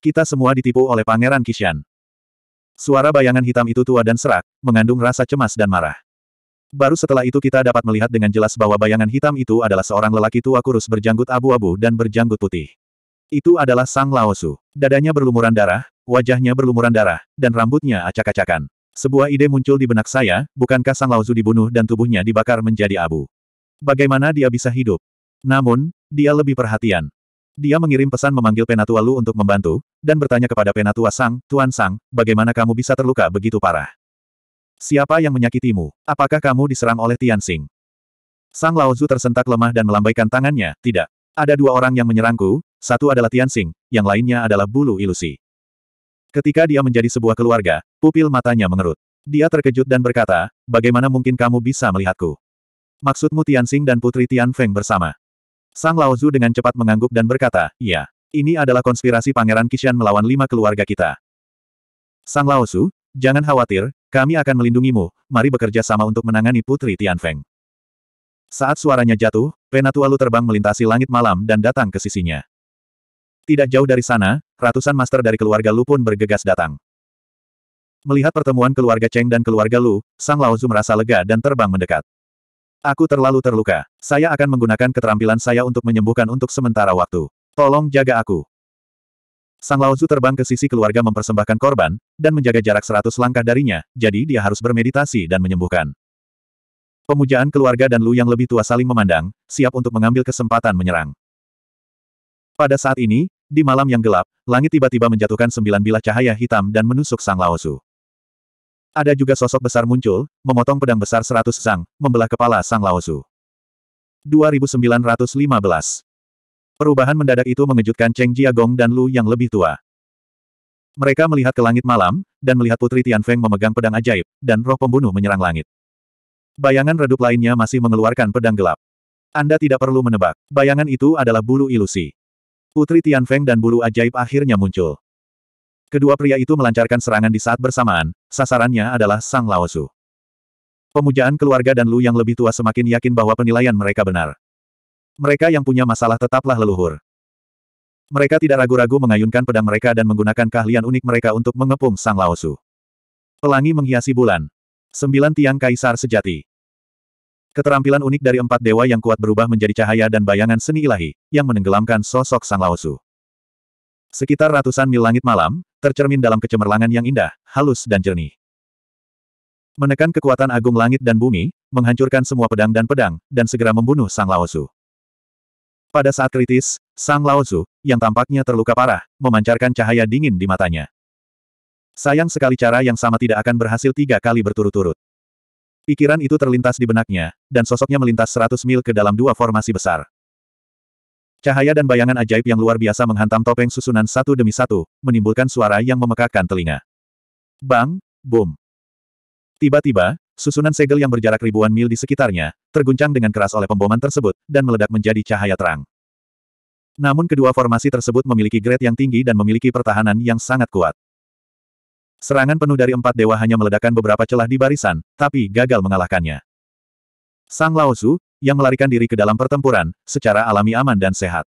Kita semua ditipu oleh Pangeran Kishan. Suara bayangan hitam itu tua dan serak, mengandung rasa cemas dan marah. Baru setelah itu kita dapat melihat dengan jelas bahwa bayangan hitam itu adalah seorang lelaki tua kurus berjanggut abu-abu dan berjanggut putih. Itu adalah Sang Laosu. Dadanya berlumuran darah, wajahnya berlumuran darah, dan rambutnya acak-acakan. Sebuah ide muncul di benak saya, bukankah Sang Laozu dibunuh dan tubuhnya dibakar menjadi abu? Bagaimana dia bisa hidup? Namun, dia lebih perhatian. Dia mengirim pesan memanggil Penatua Lu untuk membantu, dan bertanya kepada Penatua Sang, Tuan Sang, bagaimana kamu bisa terluka begitu parah? Siapa yang menyakitimu? Apakah kamu diserang oleh Tian Xing? Sang Laozu tersentak lemah dan melambaikan tangannya, tidak. Ada dua orang yang menyerangku, satu adalah Tian Xing, yang lainnya adalah bulu ilusi. Ketika dia menjadi sebuah keluarga, Pupil matanya mengerut. Dia terkejut dan berkata, bagaimana mungkin kamu bisa melihatku? Maksudmu Tianxing dan Putri Tian Feng bersama? Sang Laozu dengan cepat mengangguk dan berkata, "Ya. Ini adalah konspirasi Pangeran Kishan melawan lima keluarga kita. Sang Laozu, jangan khawatir, kami akan melindungimu, mari bekerja sama untuk menangani Putri Tian Feng. Saat suaranya jatuh, Penatualu terbang melintasi langit malam dan datang ke sisinya. Tidak jauh dari sana, ratusan master dari keluarga Lu pun bergegas datang. Melihat pertemuan keluarga Cheng dan keluarga Lu, Sang Laozu merasa lega dan terbang mendekat. Aku terlalu terluka. Saya akan menggunakan keterampilan saya untuk menyembuhkan untuk sementara waktu. Tolong jaga aku. Sang Laozu terbang ke sisi keluarga mempersembahkan korban, dan menjaga jarak seratus langkah darinya, jadi dia harus bermeditasi dan menyembuhkan. Pemujaan keluarga dan Lu yang lebih tua saling memandang, siap untuk mengambil kesempatan menyerang. Pada saat ini, di malam yang gelap, langit tiba-tiba menjatuhkan sembilan bilah cahaya hitam dan menusuk Sang Laozu. Ada juga sosok besar muncul, memotong pedang besar seratus sang, membelah kepala Sang Laozu. 2915 Perubahan mendadak itu mengejutkan Cheng Jiagong dan Lu yang lebih tua. Mereka melihat ke langit malam, dan melihat Putri Tian Feng memegang pedang ajaib, dan roh pembunuh menyerang langit. Bayangan redup lainnya masih mengeluarkan pedang gelap. Anda tidak perlu menebak, bayangan itu adalah bulu ilusi. Putri Tian Feng dan bulu ajaib akhirnya muncul. Kedua pria itu melancarkan serangan di saat bersamaan, sasarannya adalah Sang Laosu. Pemujaan keluarga dan Lu yang lebih tua semakin yakin bahwa penilaian mereka benar. Mereka yang punya masalah tetaplah leluhur. Mereka tidak ragu-ragu mengayunkan pedang mereka dan menggunakan keahlian unik mereka untuk mengepung Sang Laosu. Pelangi menghiasi bulan. Sembilan tiang kaisar sejati. Keterampilan unik dari empat dewa yang kuat berubah menjadi cahaya dan bayangan seni ilahi, yang menenggelamkan sosok Sang Laosu. Sekitar ratusan mil langit malam, tercermin dalam kecemerlangan yang indah, halus dan jernih. Menekan kekuatan agung langit dan bumi, menghancurkan semua pedang dan pedang, dan segera membunuh Sang Laozu. Pada saat kritis, Sang Laozu, yang tampaknya terluka parah, memancarkan cahaya dingin di matanya. Sayang sekali cara yang sama tidak akan berhasil tiga kali berturut-turut. Pikiran itu terlintas di benaknya, dan sosoknya melintas 100 mil ke dalam dua formasi besar. Cahaya dan bayangan ajaib yang luar biasa menghantam topeng susunan satu demi satu, menimbulkan suara yang memekakkan telinga. Bang, boom. Tiba-tiba, susunan segel yang berjarak ribuan mil di sekitarnya, terguncang dengan keras oleh pemboman tersebut, dan meledak menjadi cahaya terang. Namun kedua formasi tersebut memiliki grade yang tinggi dan memiliki pertahanan yang sangat kuat. Serangan penuh dari empat dewa hanya meledakkan beberapa celah di barisan, tapi gagal mengalahkannya. Sang Laosu yang melarikan diri ke dalam pertempuran, secara alami aman dan sehat.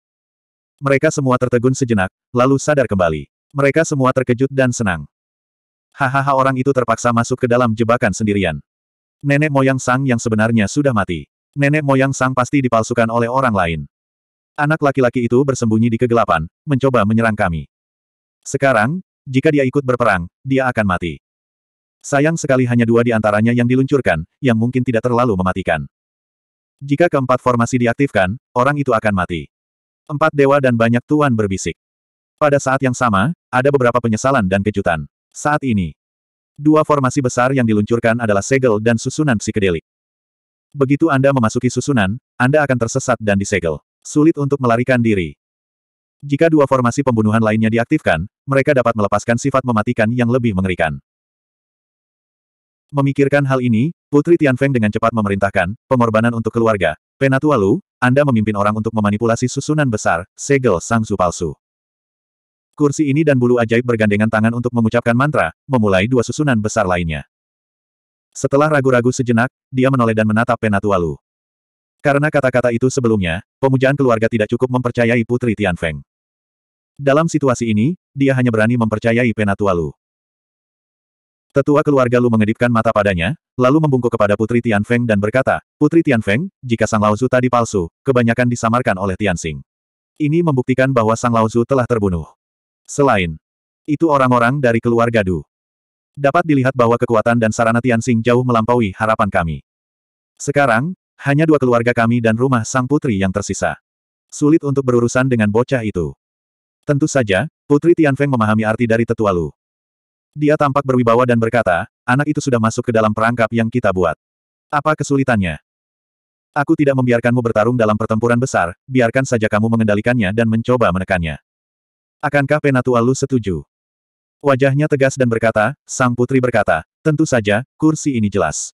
Mereka semua tertegun sejenak, lalu sadar kembali. Mereka semua terkejut dan senang. Hahaha orang itu terpaksa masuk ke dalam jebakan sendirian. Nenek moyang Sang yang sebenarnya sudah mati. Nenek moyang Sang pasti dipalsukan oleh orang lain. Anak laki-laki itu bersembunyi di kegelapan, mencoba menyerang kami. Sekarang, jika dia ikut berperang, dia akan mati. Sayang sekali hanya dua di antaranya yang diluncurkan, yang mungkin tidak terlalu mematikan. Jika keempat formasi diaktifkan, orang itu akan mati. Empat dewa dan banyak tuan berbisik. Pada saat yang sama, ada beberapa penyesalan dan kejutan. Saat ini, dua formasi besar yang diluncurkan adalah segel dan susunan psikedelik. Begitu Anda memasuki susunan, Anda akan tersesat dan disegel. Sulit untuk melarikan diri. Jika dua formasi pembunuhan lainnya diaktifkan, mereka dapat melepaskan sifat mematikan yang lebih mengerikan. Memikirkan hal ini, Putri Tian Feng dengan cepat memerintahkan, pengorbanan untuk keluarga. Penatua Lu, Anda memimpin orang untuk memanipulasi susunan besar, segel sangsu palsu. Kursi ini dan bulu ajaib bergandengan tangan untuk mengucapkan mantra, memulai dua susunan besar lainnya. Setelah ragu-ragu sejenak, dia menoleh dan menatap Penatua Lu. Karena kata-kata itu sebelumnya, pemujaan keluarga tidak cukup mempercayai Putri Tian Feng. Dalam situasi ini, dia hanya berani mempercayai Penatua Lu. Tetua keluarga Lu mengedipkan mata padanya, lalu membungkuk kepada Putri Tian Feng dan berkata, Putri Tian Feng, jika Sang Laozu tadi palsu, kebanyakan disamarkan oleh Tian Xing. Ini membuktikan bahwa Sang Laozu telah terbunuh. Selain itu orang-orang dari keluarga Du. Dapat dilihat bahwa kekuatan dan sarana Tian Xing jauh melampaui harapan kami. Sekarang, hanya dua keluarga kami dan rumah Sang Putri yang tersisa. Sulit untuk berurusan dengan bocah itu. Tentu saja, Putri Tian Feng memahami arti dari tetua Lu. Dia tampak berwibawa dan berkata, anak itu sudah masuk ke dalam perangkap yang kita buat. Apa kesulitannya? Aku tidak membiarkanmu bertarung dalam pertempuran besar, biarkan saja kamu mengendalikannya dan mencoba menekannya. Akankah Penatua Lu setuju? Wajahnya tegas dan berkata, Sang Putri berkata, tentu saja, kursi ini jelas.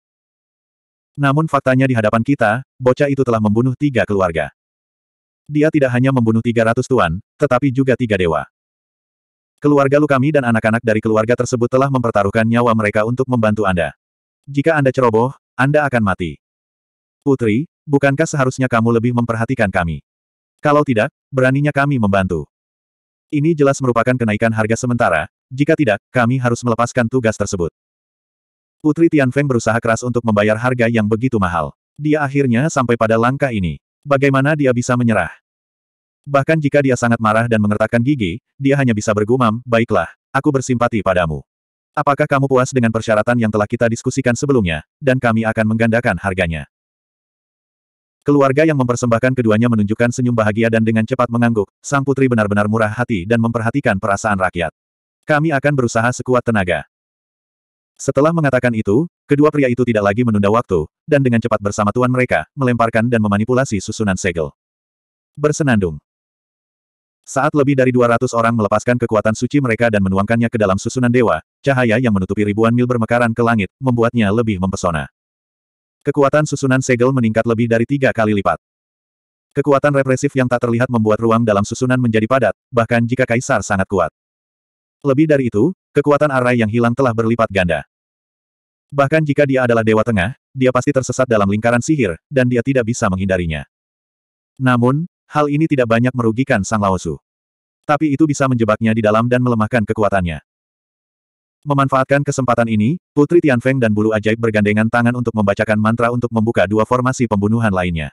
Namun faktanya di hadapan kita, bocah itu telah membunuh tiga keluarga. Dia tidak hanya membunuh tiga ratus tuan, tetapi juga tiga dewa. Keluarga lu kami dan anak-anak dari keluarga tersebut telah mempertaruhkan nyawa mereka untuk membantu Anda. Jika Anda ceroboh, Anda akan mati. Putri, bukankah seharusnya kamu lebih memperhatikan kami? Kalau tidak, beraninya kami membantu. Ini jelas merupakan kenaikan harga sementara, jika tidak, kami harus melepaskan tugas tersebut. Putri Tian Feng berusaha keras untuk membayar harga yang begitu mahal. Dia akhirnya sampai pada langkah ini. Bagaimana dia bisa menyerah? Bahkan jika dia sangat marah dan mengertakkan gigi, dia hanya bisa bergumam, baiklah, aku bersimpati padamu. Apakah kamu puas dengan persyaratan yang telah kita diskusikan sebelumnya, dan kami akan menggandakan harganya? Keluarga yang mempersembahkan keduanya menunjukkan senyum bahagia dan dengan cepat mengangguk, sang putri benar-benar murah hati dan memperhatikan perasaan rakyat. Kami akan berusaha sekuat tenaga. Setelah mengatakan itu, kedua pria itu tidak lagi menunda waktu, dan dengan cepat bersama tuan mereka, melemparkan dan memanipulasi susunan segel. Bersenandung. Saat lebih dari 200 orang melepaskan kekuatan suci mereka dan menuangkannya ke dalam susunan dewa, cahaya yang menutupi ribuan mil bermekaran ke langit, membuatnya lebih mempesona. Kekuatan susunan segel meningkat lebih dari tiga kali lipat. Kekuatan represif yang tak terlihat membuat ruang dalam susunan menjadi padat, bahkan jika kaisar sangat kuat. Lebih dari itu, kekuatan arai yang hilang telah berlipat ganda. Bahkan jika dia adalah dewa tengah, dia pasti tersesat dalam lingkaran sihir, dan dia tidak bisa menghindarinya. Namun, Hal ini tidak banyak merugikan Sang Laosu. Tapi itu bisa menjebaknya di dalam dan melemahkan kekuatannya. Memanfaatkan kesempatan ini, Putri Tianfeng dan bulu ajaib bergandengan tangan untuk membacakan mantra untuk membuka dua formasi pembunuhan lainnya.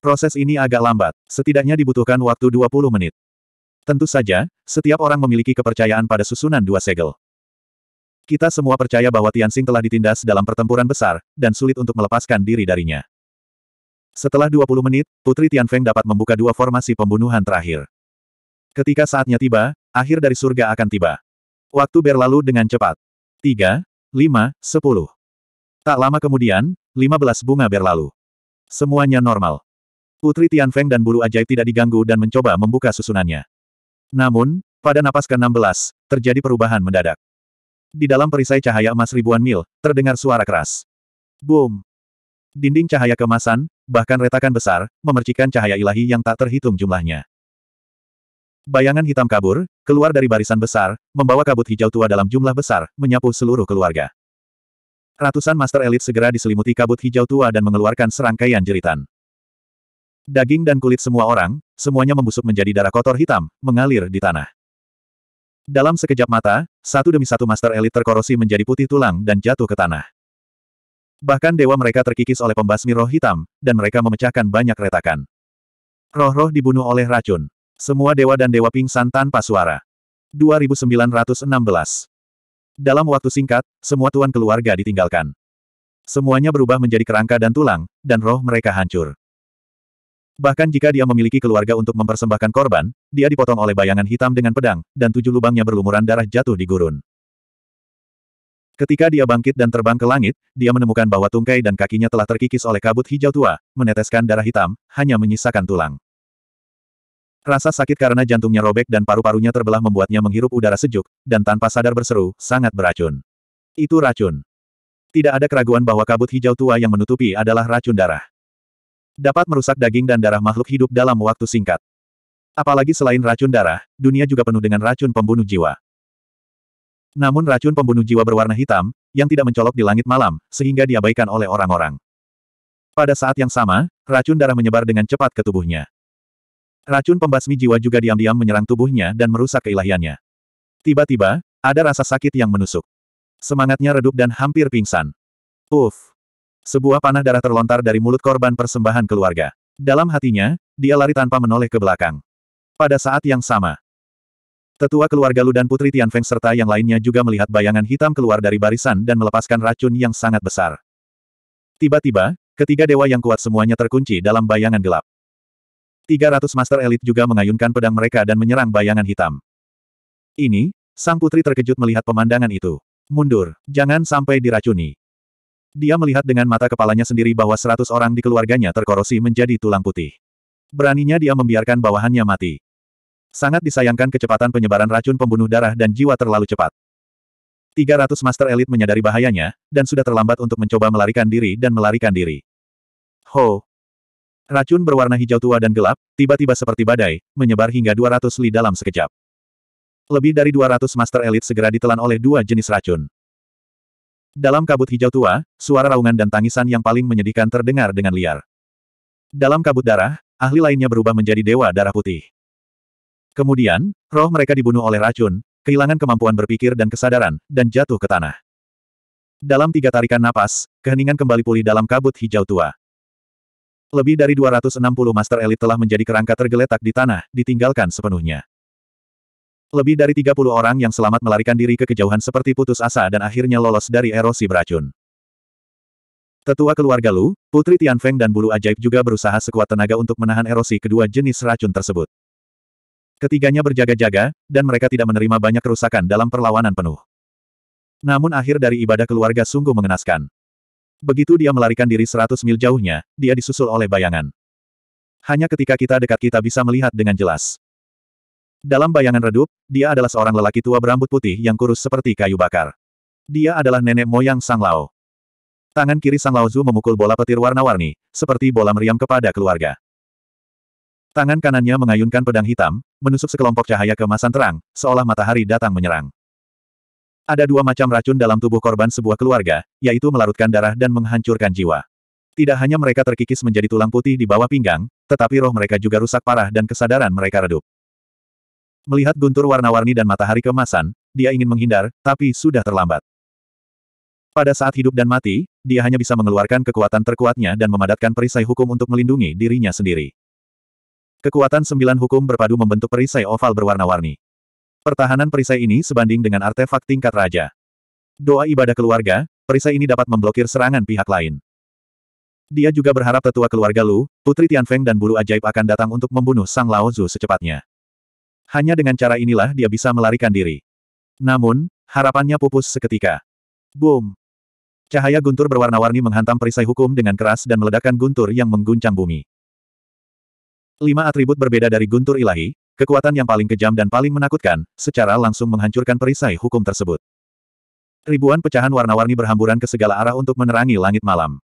Proses ini agak lambat, setidaknya dibutuhkan waktu 20 menit. Tentu saja, setiap orang memiliki kepercayaan pada susunan dua segel. Kita semua percaya bahwa Tian Tianxing telah ditindas dalam pertempuran besar, dan sulit untuk melepaskan diri darinya. Setelah 20 menit, Putri Tian Feng dapat membuka dua formasi pembunuhan terakhir. Ketika saatnya tiba, akhir dari surga akan tiba. Waktu berlalu dengan cepat. 3, 5, 10. Tak lama kemudian, 15 bunga berlalu. Semuanya normal. Putri Tian Feng dan bulu ajaib tidak diganggu dan mencoba membuka susunannya. Namun, pada napas ke-16, terjadi perubahan mendadak. Di dalam perisai cahaya emas ribuan mil, terdengar suara keras. Boom! Dinding cahaya kemasan, bahkan retakan besar, memercikan cahaya ilahi yang tak terhitung jumlahnya. Bayangan hitam kabur, keluar dari barisan besar, membawa kabut hijau tua dalam jumlah besar, menyapu seluruh keluarga. Ratusan master elit segera diselimuti kabut hijau tua dan mengeluarkan serangkaian jeritan. Daging dan kulit semua orang, semuanya membusuk menjadi darah kotor hitam, mengalir di tanah. Dalam sekejap mata, satu demi satu master elit terkorosi menjadi putih tulang dan jatuh ke tanah. Bahkan dewa mereka terkikis oleh pembasmi roh hitam, dan mereka memecahkan banyak retakan. Roh-roh dibunuh oleh racun. Semua dewa dan dewa pingsan tanpa suara. 2916 Dalam waktu singkat, semua tuan keluarga ditinggalkan. Semuanya berubah menjadi kerangka dan tulang, dan roh mereka hancur. Bahkan jika dia memiliki keluarga untuk mempersembahkan korban, dia dipotong oleh bayangan hitam dengan pedang, dan tujuh lubangnya berlumuran darah jatuh di gurun. Ketika dia bangkit dan terbang ke langit, dia menemukan bahwa tungkai dan kakinya telah terkikis oleh kabut hijau tua, meneteskan darah hitam, hanya menyisakan tulang. Rasa sakit karena jantungnya robek dan paru-parunya terbelah membuatnya menghirup udara sejuk, dan tanpa sadar berseru, sangat beracun. Itu racun. Tidak ada keraguan bahwa kabut hijau tua yang menutupi adalah racun darah. Dapat merusak daging dan darah makhluk hidup dalam waktu singkat. Apalagi selain racun darah, dunia juga penuh dengan racun pembunuh jiwa. Namun racun pembunuh jiwa berwarna hitam, yang tidak mencolok di langit malam, sehingga diabaikan oleh orang-orang. Pada saat yang sama, racun darah menyebar dengan cepat ke tubuhnya. Racun pembasmi jiwa juga diam-diam menyerang tubuhnya dan merusak keilahiannya. Tiba-tiba, ada rasa sakit yang menusuk. Semangatnya redup dan hampir pingsan. Uff! Sebuah panah darah terlontar dari mulut korban persembahan keluarga. Dalam hatinya, dia lari tanpa menoleh ke belakang. Pada saat yang sama, Tetua keluarga Lu dan Putri Tian Feng serta yang lainnya juga melihat bayangan hitam keluar dari barisan dan melepaskan racun yang sangat besar. Tiba-tiba, ketiga dewa yang kuat semuanya terkunci dalam bayangan gelap. 300 master elit juga mengayunkan pedang mereka dan menyerang bayangan hitam. Ini, sang putri terkejut melihat pemandangan itu. Mundur, jangan sampai diracuni. Dia melihat dengan mata kepalanya sendiri bahwa 100 orang di keluarganya terkorosi menjadi tulang putih. Beraninya dia membiarkan bawahannya mati. Sangat disayangkan kecepatan penyebaran racun pembunuh darah dan jiwa terlalu cepat. 300 master elit menyadari bahayanya, dan sudah terlambat untuk mencoba melarikan diri dan melarikan diri. Ho! Racun berwarna hijau tua dan gelap, tiba-tiba seperti badai, menyebar hingga 200 li dalam sekejap. Lebih dari 200 master elit segera ditelan oleh dua jenis racun. Dalam kabut hijau tua, suara raungan dan tangisan yang paling menyedihkan terdengar dengan liar. Dalam kabut darah, ahli lainnya berubah menjadi dewa darah putih. Kemudian, roh mereka dibunuh oleh racun, kehilangan kemampuan berpikir dan kesadaran, dan jatuh ke tanah. Dalam tiga tarikan napas, keheningan kembali pulih dalam kabut hijau tua. Lebih dari 260 master elit telah menjadi kerangka tergeletak di tanah, ditinggalkan sepenuhnya. Lebih dari 30 orang yang selamat melarikan diri ke kejauhan seperti putus asa dan akhirnya lolos dari erosi beracun. Tetua keluarga Lu, Putri Tianfeng dan Bulu Ajaib juga berusaha sekuat tenaga untuk menahan erosi kedua jenis racun tersebut. Ketiganya berjaga-jaga, dan mereka tidak menerima banyak kerusakan dalam perlawanan penuh. Namun akhir dari ibadah keluarga sungguh mengenaskan. Begitu dia melarikan diri seratus mil jauhnya, dia disusul oleh bayangan. Hanya ketika kita dekat kita bisa melihat dengan jelas. Dalam bayangan redup, dia adalah seorang lelaki tua berambut putih yang kurus seperti kayu bakar. Dia adalah nenek moyang Sang Lao. Tangan kiri Sang Lao Zhu memukul bola petir warna-warni, seperti bola meriam kepada keluarga. Tangan kanannya mengayunkan pedang hitam, menusuk sekelompok cahaya kemasan terang, seolah matahari datang menyerang. Ada dua macam racun dalam tubuh korban sebuah keluarga, yaitu melarutkan darah dan menghancurkan jiwa. Tidak hanya mereka terkikis menjadi tulang putih di bawah pinggang, tetapi roh mereka juga rusak parah dan kesadaran mereka redup. Melihat guntur warna-warni dan matahari kemasan, dia ingin menghindar, tapi sudah terlambat. Pada saat hidup dan mati, dia hanya bisa mengeluarkan kekuatan terkuatnya dan memadatkan perisai hukum untuk melindungi dirinya sendiri. Kekuatan sembilan hukum berpadu membentuk perisai oval berwarna-warni. Pertahanan perisai ini sebanding dengan artefak tingkat raja. Doa ibadah keluarga, perisai ini dapat memblokir serangan pihak lain. Dia juga berharap tetua keluarga Lu, Putri Tianfeng dan Bulu Ajaib akan datang untuk membunuh Sang Lao Tzu secepatnya. Hanya dengan cara inilah dia bisa melarikan diri. Namun, harapannya pupus seketika. Boom! Cahaya guntur berwarna-warni menghantam perisai hukum dengan keras dan meledakkan guntur yang mengguncang bumi. Lima atribut berbeda dari Guntur Ilahi, kekuatan yang paling kejam dan paling menakutkan, secara langsung menghancurkan perisai hukum tersebut. Ribuan pecahan warna-warni berhamburan ke segala arah untuk menerangi langit malam.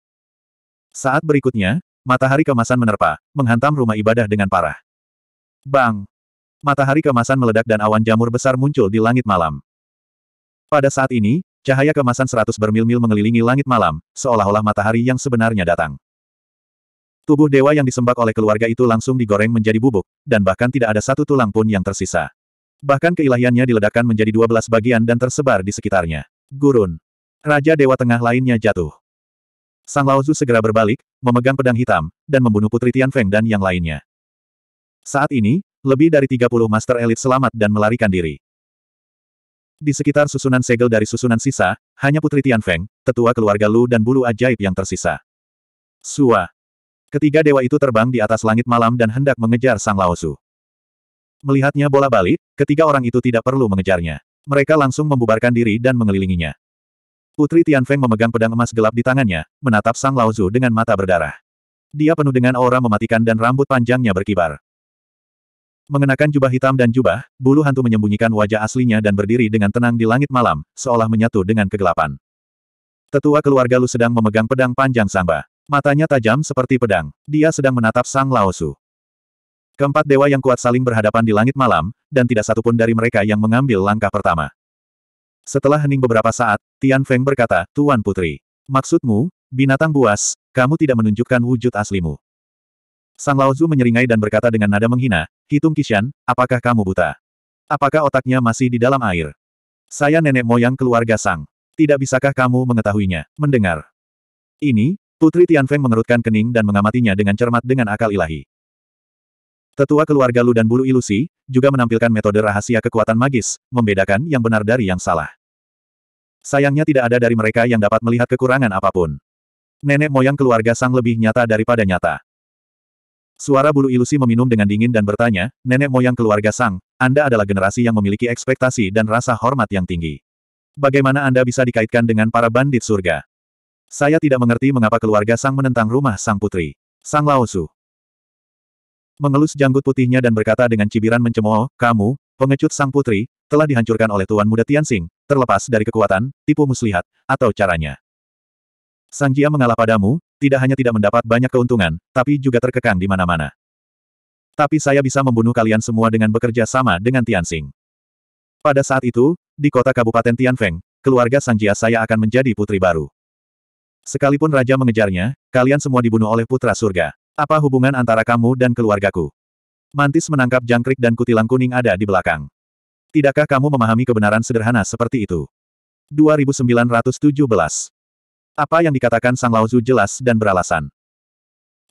Saat berikutnya, matahari kemasan menerpa, menghantam rumah ibadah dengan parah. Bang! Matahari kemasan meledak dan awan jamur besar muncul di langit malam. Pada saat ini, cahaya kemasan seratus bermil-mil mengelilingi langit malam, seolah-olah matahari yang sebenarnya datang. Tubuh dewa yang disembah oleh keluarga itu langsung digoreng menjadi bubuk, dan bahkan tidak ada satu tulang pun yang tersisa. Bahkan keilahiannya diledakkan menjadi dua belas bagian dan tersebar di sekitarnya. Gurun. Raja Dewa Tengah lainnya jatuh. Sang Laozu segera berbalik, memegang pedang hitam, dan membunuh Putri Tianfeng dan yang lainnya. Saat ini, lebih dari 30 master elit selamat dan melarikan diri. Di sekitar susunan segel dari susunan sisa, hanya Putri Tianfeng, tetua keluarga Lu dan bulu ajaib yang tersisa. Suah. Ketiga dewa itu terbang di atas langit malam dan hendak mengejar Sang Laosu. Melihatnya bola balik, ketiga orang itu tidak perlu mengejarnya. Mereka langsung membubarkan diri dan mengelilinginya. Putri Tianfeng memegang pedang emas gelap di tangannya, menatap Sang Laozu dengan mata berdarah. Dia penuh dengan aura mematikan dan rambut panjangnya berkibar. Mengenakan jubah hitam dan jubah, bulu hantu menyembunyikan wajah aslinya dan berdiri dengan tenang di langit malam, seolah menyatu dengan kegelapan. Tetua keluarga Lu sedang memegang pedang panjang Sangba. Matanya tajam seperti pedang, dia sedang menatap Sang Laosu. Keempat dewa yang kuat saling berhadapan di langit malam, dan tidak satupun dari mereka yang mengambil langkah pertama. Setelah hening beberapa saat, Tian Feng berkata, Tuan Putri, maksudmu, binatang buas, kamu tidak menunjukkan wujud aslimu. Sang Laozu menyeringai dan berkata dengan nada menghina, Hitung Kishan, apakah kamu buta? Apakah otaknya masih di dalam air? Saya nenek moyang keluarga Sang. Tidak bisakah kamu mengetahuinya? Mendengar. Ini, Putri Tian Feng mengerutkan kening dan mengamatinya dengan cermat dengan akal ilahi. Tetua keluarga Lu dan Bulu Ilusi, juga menampilkan metode rahasia kekuatan magis, membedakan yang benar dari yang salah. Sayangnya tidak ada dari mereka yang dapat melihat kekurangan apapun. Nenek moyang keluarga Sang lebih nyata daripada nyata. Suara Bulu Ilusi meminum dengan dingin dan bertanya, Nenek moyang keluarga Sang, Anda adalah generasi yang memiliki ekspektasi dan rasa hormat yang tinggi. Bagaimana Anda bisa dikaitkan dengan para bandit surga? Saya tidak mengerti mengapa keluarga Sang menentang rumah Sang Putri. Sang Laosu. Mengelus janggut putihnya dan berkata dengan cibiran mencemooh, kamu, pengecut Sang Putri, telah dihancurkan oleh Tuan Muda Tianxing, terlepas dari kekuatan, tipu muslihat, atau caranya. Sang Jia mengalah padamu, tidak hanya tidak mendapat banyak keuntungan, tapi juga terkekang di mana-mana. Tapi saya bisa membunuh kalian semua dengan bekerja sama dengan Tianxing. Pada saat itu, di kota Kabupaten Tianfeng, keluarga Sang Jia saya akan menjadi putri baru. Sekalipun raja mengejarnya, kalian semua dibunuh oleh putra surga. Apa hubungan antara kamu dan keluargaku? Mantis menangkap jangkrik dan kutilang kuning ada di belakang. Tidakkah kamu memahami kebenaran sederhana seperti itu? 2917 Apa yang dikatakan Sang Laozu jelas dan beralasan.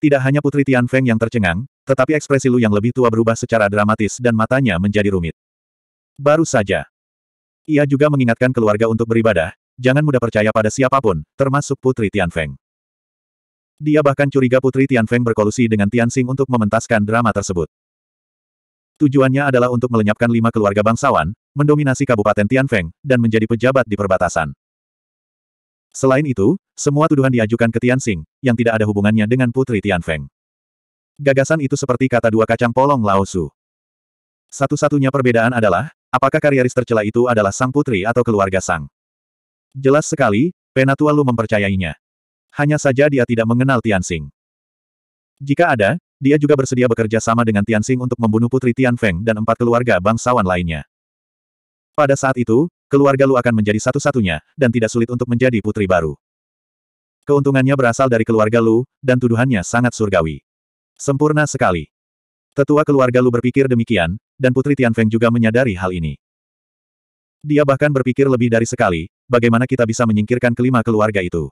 Tidak hanya Putri Tian Feng yang tercengang, tetapi ekspresi Lu yang lebih tua berubah secara dramatis dan matanya menjadi rumit. Baru saja. Ia juga mengingatkan keluarga untuk beribadah, jangan mudah percaya pada siapapun, termasuk Putri Tianfeng. Dia bahkan curiga Putri Tianfeng berkolusi dengan Tianxing untuk mementaskan drama tersebut. Tujuannya adalah untuk melenyapkan lima keluarga bangsawan, mendominasi Kabupaten Tianfeng, dan menjadi pejabat di perbatasan. Selain itu, semua tuduhan diajukan ke Tianxing, yang tidak ada hubungannya dengan Putri Tianfeng. Gagasan itu seperti kata dua kacang polong Lao Su. Satu-satunya perbedaan adalah, apakah karieris tercela itu adalah sang putri atau keluarga sang. Jelas sekali, Penatua Lu mempercayainya. Hanya saja dia tidak mengenal Tianxing. Jika ada, dia juga bersedia bekerja sama dengan Tianxing untuk membunuh Putri Tianfeng dan empat keluarga bangsawan lainnya. Pada saat itu, keluarga Lu akan menjadi satu-satunya, dan tidak sulit untuk menjadi putri baru. Keuntungannya berasal dari keluarga Lu, dan tuduhannya sangat surgawi. Sempurna sekali. Tetua keluarga Lu berpikir demikian, dan Putri Tianfeng juga menyadari hal ini. Dia bahkan berpikir lebih dari sekali, bagaimana kita bisa menyingkirkan kelima keluarga itu.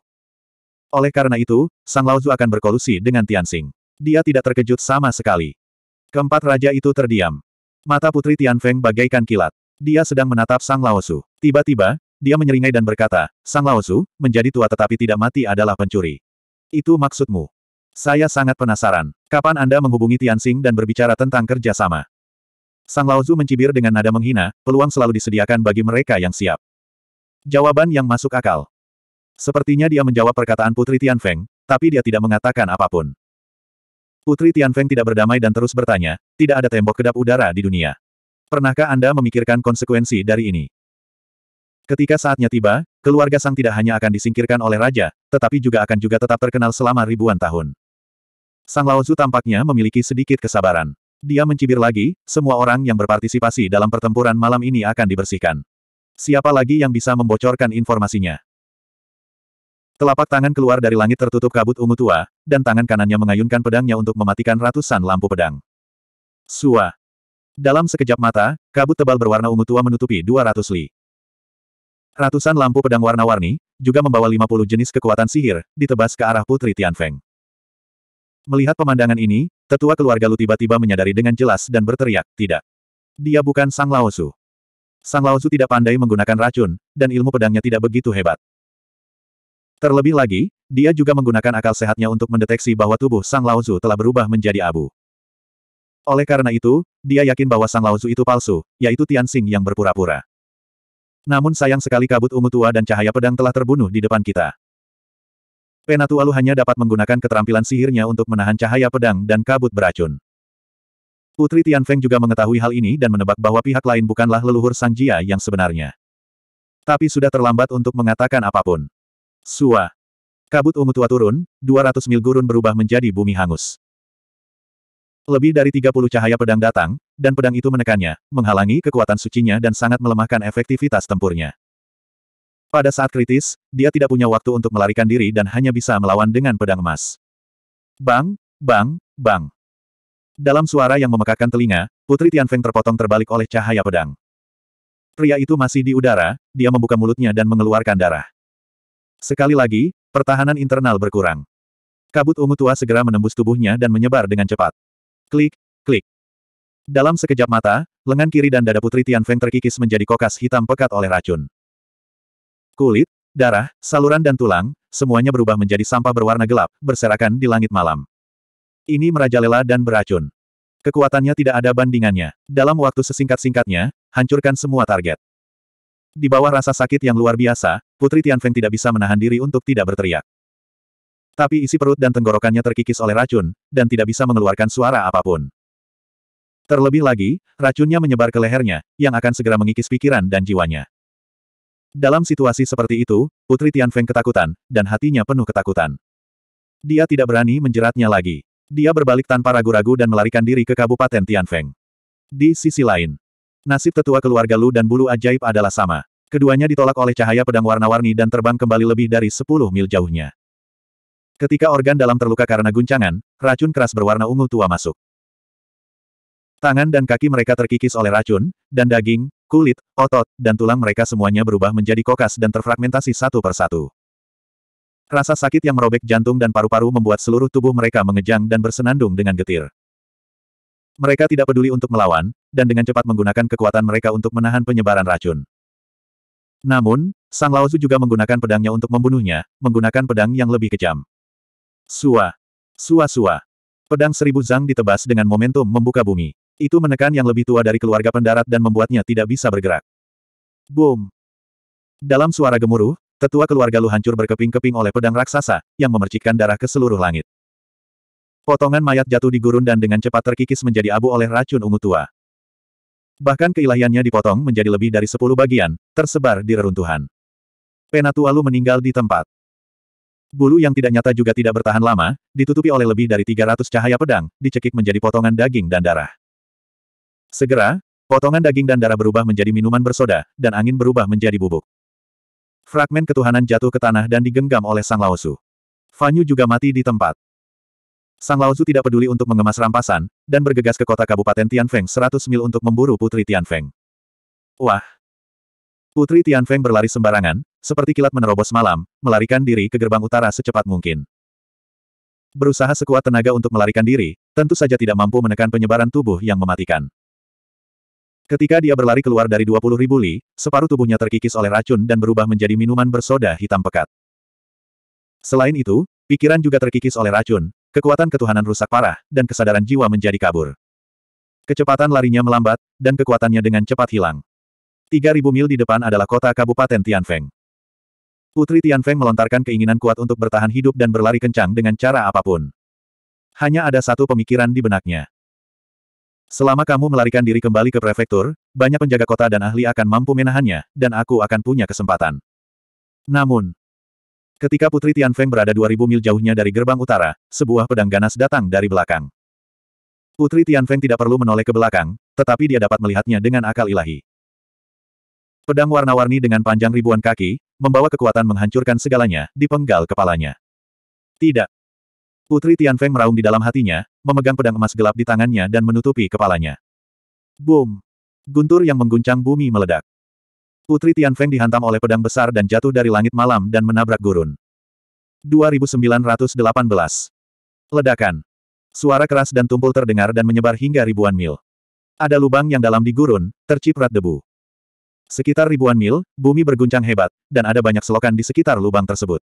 Oleh karena itu, Sang Laozu akan berkolusi dengan Tianxing. Dia tidak terkejut sama sekali. Keempat raja itu terdiam. Mata Putri Tianfeng bagaikan kilat. Dia sedang menatap Sang Laozu. Tiba-tiba, dia menyeringai dan berkata, Sang Laozu, menjadi tua tetapi tidak mati adalah pencuri. Itu maksudmu. Saya sangat penasaran. Kapan Anda menghubungi Tianxing dan berbicara tentang kerjasama? Sang Laozu mencibir dengan nada menghina, peluang selalu disediakan bagi mereka yang siap. Jawaban yang masuk akal. Sepertinya dia menjawab perkataan Putri Tianfeng, tapi dia tidak mengatakan apapun. Putri Tianfeng tidak berdamai dan terus bertanya, tidak ada tembok kedap udara di dunia. Pernahkah Anda memikirkan konsekuensi dari ini? Ketika saatnya tiba, keluarga Sang tidak hanya akan disingkirkan oleh raja, tetapi juga akan juga tetap terkenal selama ribuan tahun. Sang Laozu tampaknya memiliki sedikit kesabaran. Dia mencibir lagi, semua orang yang berpartisipasi dalam pertempuran malam ini akan dibersihkan. Siapa lagi yang bisa membocorkan informasinya? Telapak tangan keluar dari langit tertutup kabut ungu tua, dan tangan kanannya mengayunkan pedangnya untuk mematikan ratusan lampu pedang. Sua. Dalam sekejap mata, kabut tebal berwarna ungu tua menutupi 200 li. Ratusan lampu pedang warna-warni, juga membawa 50 jenis kekuatan sihir, ditebas ke arah Putri Tianfeng. Melihat pemandangan ini, Tetua keluarga Lu tiba-tiba menyadari dengan jelas dan berteriak, tidak. Dia bukan Sang Laosu. Sang Laosu tidak pandai menggunakan racun, dan ilmu pedangnya tidak begitu hebat. Terlebih lagi, dia juga menggunakan akal sehatnya untuk mendeteksi bahwa tubuh Sang Laosu telah berubah menjadi abu. Oleh karena itu, dia yakin bahwa Sang Laosu itu palsu, yaitu Tianxing yang berpura-pura. Namun sayang sekali kabut ungu tua dan cahaya pedang telah terbunuh di depan kita. Penatualu hanya dapat menggunakan keterampilan sihirnya untuk menahan cahaya pedang dan kabut beracun. Putri Tian Feng juga mengetahui hal ini dan menebak bahwa pihak lain bukanlah leluhur Sang Jia yang sebenarnya. Tapi sudah terlambat untuk mengatakan apapun. Sua. Kabut ungu tua turun, 200 mil gurun berubah menjadi bumi hangus. Lebih dari 30 cahaya pedang datang, dan pedang itu menekannya, menghalangi kekuatan sucinya dan sangat melemahkan efektivitas tempurnya. Pada saat kritis, dia tidak punya waktu untuk melarikan diri dan hanya bisa melawan dengan pedang emas. Bang, bang, bang. Dalam suara yang memekakkan telinga, Putri Tianfeng terpotong terbalik oleh cahaya pedang. Pria itu masih di udara, dia membuka mulutnya dan mengeluarkan darah. Sekali lagi, pertahanan internal berkurang. Kabut ungu tua segera menembus tubuhnya dan menyebar dengan cepat. Klik, klik. Dalam sekejap mata, lengan kiri dan dada Putri Tianfeng terkikis menjadi kokas hitam pekat oleh racun. Kulit, darah, saluran dan tulang, semuanya berubah menjadi sampah berwarna gelap, berserakan di langit malam. Ini merajalela dan beracun. Kekuatannya tidak ada bandingannya. Dalam waktu sesingkat-singkatnya, hancurkan semua target. Di bawah rasa sakit yang luar biasa, Putri Tianfeng tidak bisa menahan diri untuk tidak berteriak. Tapi isi perut dan tenggorokannya terkikis oleh racun, dan tidak bisa mengeluarkan suara apapun. Terlebih lagi, racunnya menyebar ke lehernya, yang akan segera mengikis pikiran dan jiwanya. Dalam situasi seperti itu, Putri Tianfeng ketakutan, dan hatinya penuh ketakutan. Dia tidak berani menjeratnya lagi. Dia berbalik tanpa ragu-ragu dan melarikan diri ke Kabupaten Tianfeng. Di sisi lain, nasib tetua keluarga Lu dan bulu ajaib adalah sama. Keduanya ditolak oleh cahaya pedang warna-warni dan terbang kembali lebih dari 10 mil jauhnya. Ketika organ dalam terluka karena guncangan, racun keras berwarna ungu tua masuk. Tangan dan kaki mereka terkikis oleh racun, dan daging, kulit, otot, dan tulang mereka semuanya berubah menjadi kokas dan terfragmentasi satu persatu. Rasa sakit yang merobek jantung dan paru-paru membuat seluruh tubuh mereka mengejang dan bersenandung dengan getir. Mereka tidak peduli untuk melawan, dan dengan cepat menggunakan kekuatan mereka untuk menahan penyebaran racun. Namun, Sang Laozu juga menggunakan pedangnya untuk membunuhnya, menggunakan pedang yang lebih kejam. Sua. Sua-sua. Pedang seribu zhang ditebas dengan momentum membuka bumi. Itu menekan yang lebih tua dari keluarga pendarat dan membuatnya tidak bisa bergerak. Boom! Dalam suara gemuruh, tetua keluarga Lu hancur berkeping-keping oleh pedang raksasa, yang memercikkan darah ke seluruh langit. Potongan mayat jatuh di gurun dan dengan cepat terkikis menjadi abu oleh racun ungu tua. Bahkan keilahiannya dipotong menjadi lebih dari sepuluh bagian, tersebar di reruntuhan. Penatua Lu meninggal di tempat. Bulu yang tidak nyata juga tidak bertahan lama, ditutupi oleh lebih dari 300 cahaya pedang, dicekik menjadi potongan daging dan darah. Segera, potongan daging dan darah berubah menjadi minuman bersoda, dan angin berubah menjadi bubuk. Fragmen ketuhanan jatuh ke tanah dan digenggam oleh Sang Laosu. Fanyu juga mati di tempat. Sang Laosu tidak peduli untuk mengemas rampasan, dan bergegas ke kota Kabupaten Tianfeng 100 mil untuk memburu Putri Tianfeng. Wah! Putri Tianfeng berlari sembarangan, seperti kilat menerobos malam, melarikan diri ke gerbang utara secepat mungkin. Berusaha sekuat tenaga untuk melarikan diri, tentu saja tidak mampu menekan penyebaran tubuh yang mematikan. Ketika dia berlari keluar dari 20 ribu li, separuh tubuhnya terkikis oleh racun dan berubah menjadi minuman bersoda hitam pekat. Selain itu, pikiran juga terkikis oleh racun, kekuatan ketuhanan rusak parah, dan kesadaran jiwa menjadi kabur. Kecepatan larinya melambat, dan kekuatannya dengan cepat hilang. 3000 mil di depan adalah kota Kabupaten Tianfeng. Putri Tianfeng melontarkan keinginan kuat untuk bertahan hidup dan berlari kencang dengan cara apapun. Hanya ada satu pemikiran di benaknya. Selama kamu melarikan diri kembali ke prefektur, banyak penjaga kota dan ahli akan mampu menahannya, dan aku akan punya kesempatan. Namun, ketika Putri Tian Feng berada 2000 mil jauhnya dari gerbang utara, sebuah pedang ganas datang dari belakang. Putri Tian Feng tidak perlu menoleh ke belakang, tetapi dia dapat melihatnya dengan akal ilahi. Pedang warna-warni dengan panjang ribuan kaki, membawa kekuatan menghancurkan segalanya, dipenggal kepalanya. Tidak, Putri Tian Feng meraung di dalam hatinya, memegang pedang emas gelap di tangannya dan menutupi kepalanya. Boom! Guntur yang mengguncang bumi meledak. Putri Tian Feng dihantam oleh pedang besar dan jatuh dari langit malam dan menabrak gurun. 2918 Ledakan. Suara keras dan tumpul terdengar dan menyebar hingga ribuan mil. Ada lubang yang dalam di gurun, terciprat debu. Sekitar ribuan mil, bumi berguncang hebat, dan ada banyak selokan di sekitar lubang tersebut.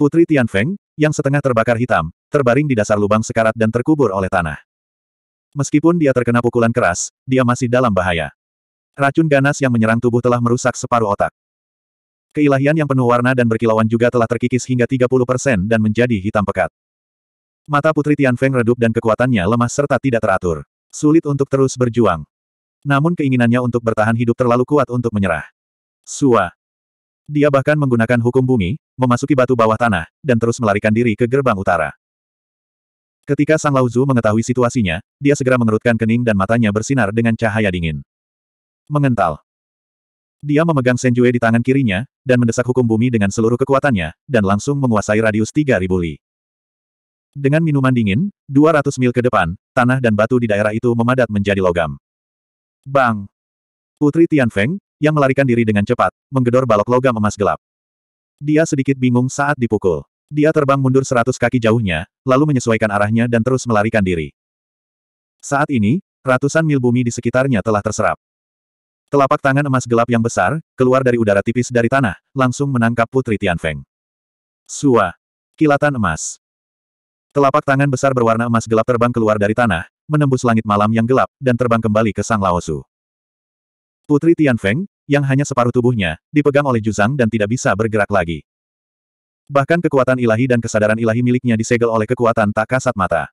Putri Tian Feng yang setengah terbakar hitam, terbaring di dasar lubang sekarat dan terkubur oleh tanah. Meskipun dia terkena pukulan keras, dia masih dalam bahaya. Racun ganas yang menyerang tubuh telah merusak separuh otak. Keilahian yang penuh warna dan berkilauan juga telah terkikis hingga 30% dan menjadi hitam pekat. Mata Putri Tian Feng redup dan kekuatannya lemah serta tidak teratur. Sulit untuk terus berjuang. Namun keinginannya untuk bertahan hidup terlalu kuat untuk menyerah. Suah. Dia bahkan menggunakan hukum bumi, memasuki batu bawah tanah, dan terus melarikan diri ke gerbang utara. Ketika Sang Lauzu mengetahui situasinya, dia segera mengerutkan kening dan matanya bersinar dengan cahaya dingin. Mengental. Dia memegang Senjue di tangan kirinya, dan mendesak hukum bumi dengan seluruh kekuatannya, dan langsung menguasai radius 3000 li. Dengan minuman dingin, 200 mil ke depan, tanah dan batu di daerah itu memadat menjadi logam. Bang! Putri Tian Feng yang melarikan diri dengan cepat, menggedor balok logam emas gelap. Dia sedikit bingung saat dipukul. Dia terbang mundur seratus kaki jauhnya, lalu menyesuaikan arahnya dan terus melarikan diri. Saat ini, ratusan mil bumi di sekitarnya telah terserap. Telapak tangan emas gelap yang besar, keluar dari udara tipis dari tanah, langsung menangkap Putri Tianfeng. Sua. Kilatan emas. Telapak tangan besar berwarna emas gelap terbang keluar dari tanah, menembus langit malam yang gelap, dan terbang kembali ke Sang Laosu. Putri Tian Feng, yang hanya separuh tubuhnya, dipegang oleh Juzang dan tidak bisa bergerak lagi. Bahkan kekuatan ilahi dan kesadaran ilahi miliknya disegel oleh kekuatan tak kasat mata.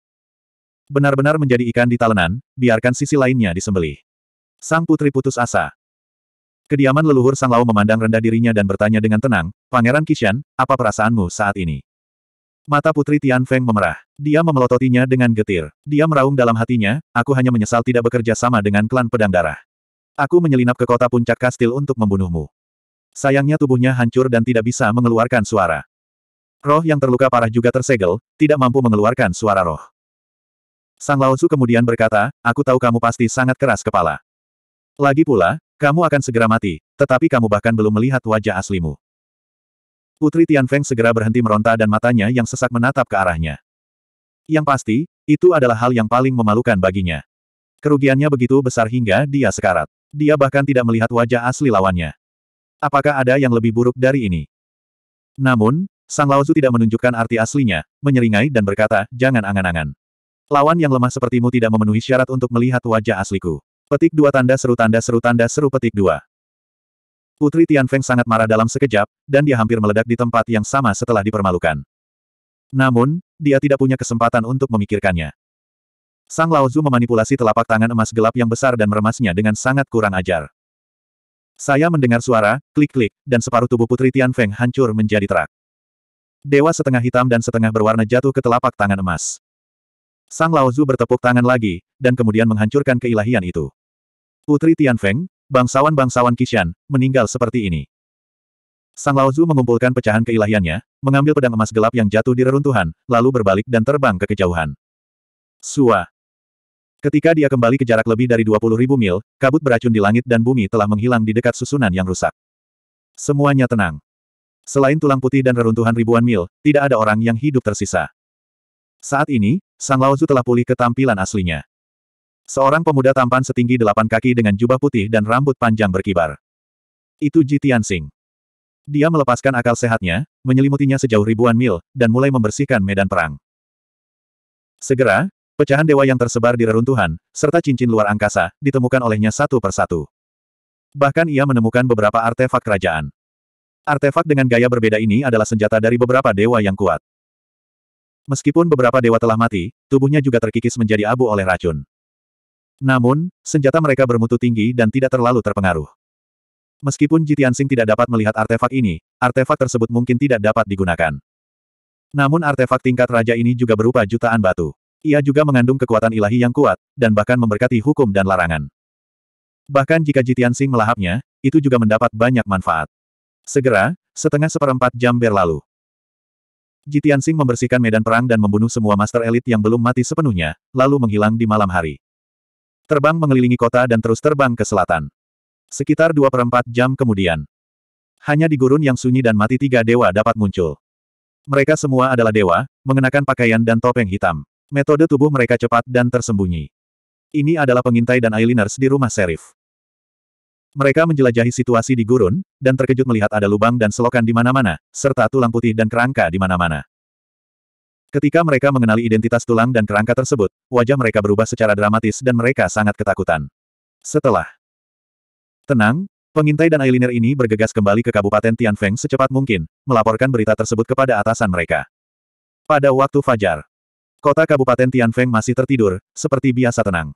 Benar-benar menjadi ikan di talenan, biarkan sisi lainnya disembelih. Sang putri putus asa. Kediaman leluhur Sang Lao memandang rendah dirinya dan bertanya dengan tenang, Pangeran Kishan, apa perasaanmu saat ini? Mata putri Tian Feng memerah. Dia memelototinya dengan getir. Dia meraung dalam hatinya, aku hanya menyesal tidak bekerja sama dengan klan pedang darah. Aku menyelinap ke kota puncak kastil untuk membunuhmu. Sayangnya tubuhnya hancur dan tidak bisa mengeluarkan suara. Roh yang terluka parah juga tersegel, tidak mampu mengeluarkan suara roh. Sang Laosu kemudian berkata, aku tahu kamu pasti sangat keras kepala. Lagi pula, kamu akan segera mati, tetapi kamu bahkan belum melihat wajah aslimu. Putri Tian Feng segera berhenti meronta dan matanya yang sesak menatap ke arahnya. Yang pasti, itu adalah hal yang paling memalukan baginya. Kerugiannya begitu besar hingga dia sekarat. Dia bahkan tidak melihat wajah asli lawannya. Apakah ada yang lebih buruk dari ini? Namun, Sang Laozu tidak menunjukkan arti aslinya, menyeringai dan berkata, jangan angan-angan. Lawan yang lemah sepertimu tidak memenuhi syarat untuk melihat wajah asliku. Petik dua tanda seru tanda seru tanda seru petik dua. Putri Tian Feng sangat marah dalam sekejap, dan dia hampir meledak di tempat yang sama setelah dipermalukan. Namun, dia tidak punya kesempatan untuk memikirkannya. Sang Laozu memanipulasi telapak tangan emas gelap yang besar dan meremasnya dengan sangat kurang ajar. Saya mendengar suara, klik-klik, dan separuh tubuh Putri Tian Feng hancur menjadi terak. Dewa setengah hitam dan setengah berwarna jatuh ke telapak tangan emas. Sang Laozu bertepuk tangan lagi, dan kemudian menghancurkan keilahian itu. Putri Tian Feng, bangsawan-bangsawan Kishan, meninggal seperti ini. Sang Laozu mengumpulkan pecahan keilahiannya, mengambil pedang emas gelap yang jatuh di reruntuhan, lalu berbalik dan terbang ke kejauhan. Suah. Ketika dia kembali ke jarak lebih dari ribu mil, kabut beracun di langit dan bumi telah menghilang di dekat susunan yang rusak. Semuanya tenang. Selain tulang putih dan reruntuhan ribuan mil, tidak ada orang yang hidup tersisa. Saat ini, Sang Laozu telah pulih ke tampilan aslinya. Seorang pemuda tampan setinggi delapan kaki dengan jubah putih dan rambut panjang berkibar. Itu Ji Tianxing. Dia melepaskan akal sehatnya, menyelimutinya sejauh ribuan mil, dan mulai membersihkan medan perang. Segera, Pecahan dewa yang tersebar di reruntuhan, serta cincin luar angkasa, ditemukan olehnya satu persatu. Bahkan ia menemukan beberapa artefak kerajaan. Artefak dengan gaya berbeda ini adalah senjata dari beberapa dewa yang kuat. Meskipun beberapa dewa telah mati, tubuhnya juga terkikis menjadi abu oleh racun. Namun, senjata mereka bermutu tinggi dan tidak terlalu terpengaruh. Meskipun Jitiansing tidak dapat melihat artefak ini, artefak tersebut mungkin tidak dapat digunakan. Namun artefak tingkat raja ini juga berupa jutaan batu ia juga mengandung kekuatan ilahi yang kuat, dan bahkan memberkati hukum dan larangan. Bahkan jika Jitian Sing melahapnya, itu juga mendapat banyak manfaat. Segera, setengah seperempat jam berlalu. Jitian Sing membersihkan medan perang dan membunuh semua master elit yang belum mati sepenuhnya, lalu menghilang di malam hari. Terbang mengelilingi kota dan terus terbang ke selatan. Sekitar dua perempat jam kemudian. Hanya di gurun yang sunyi dan mati tiga dewa dapat muncul. Mereka semua adalah dewa, mengenakan pakaian dan topeng hitam. Metode tubuh mereka cepat dan tersembunyi. Ini adalah pengintai dan eyeliners di rumah serif. Mereka menjelajahi situasi di gurun, dan terkejut melihat ada lubang dan selokan di mana-mana, serta tulang putih dan kerangka di mana-mana. Ketika mereka mengenali identitas tulang dan kerangka tersebut, wajah mereka berubah secara dramatis dan mereka sangat ketakutan. Setelah tenang, pengintai dan eyeliner ini bergegas kembali ke Kabupaten Tianfeng secepat mungkin, melaporkan berita tersebut kepada atasan mereka. Pada waktu fajar, Kota Kabupaten Tianfeng masih tertidur, seperti biasa tenang.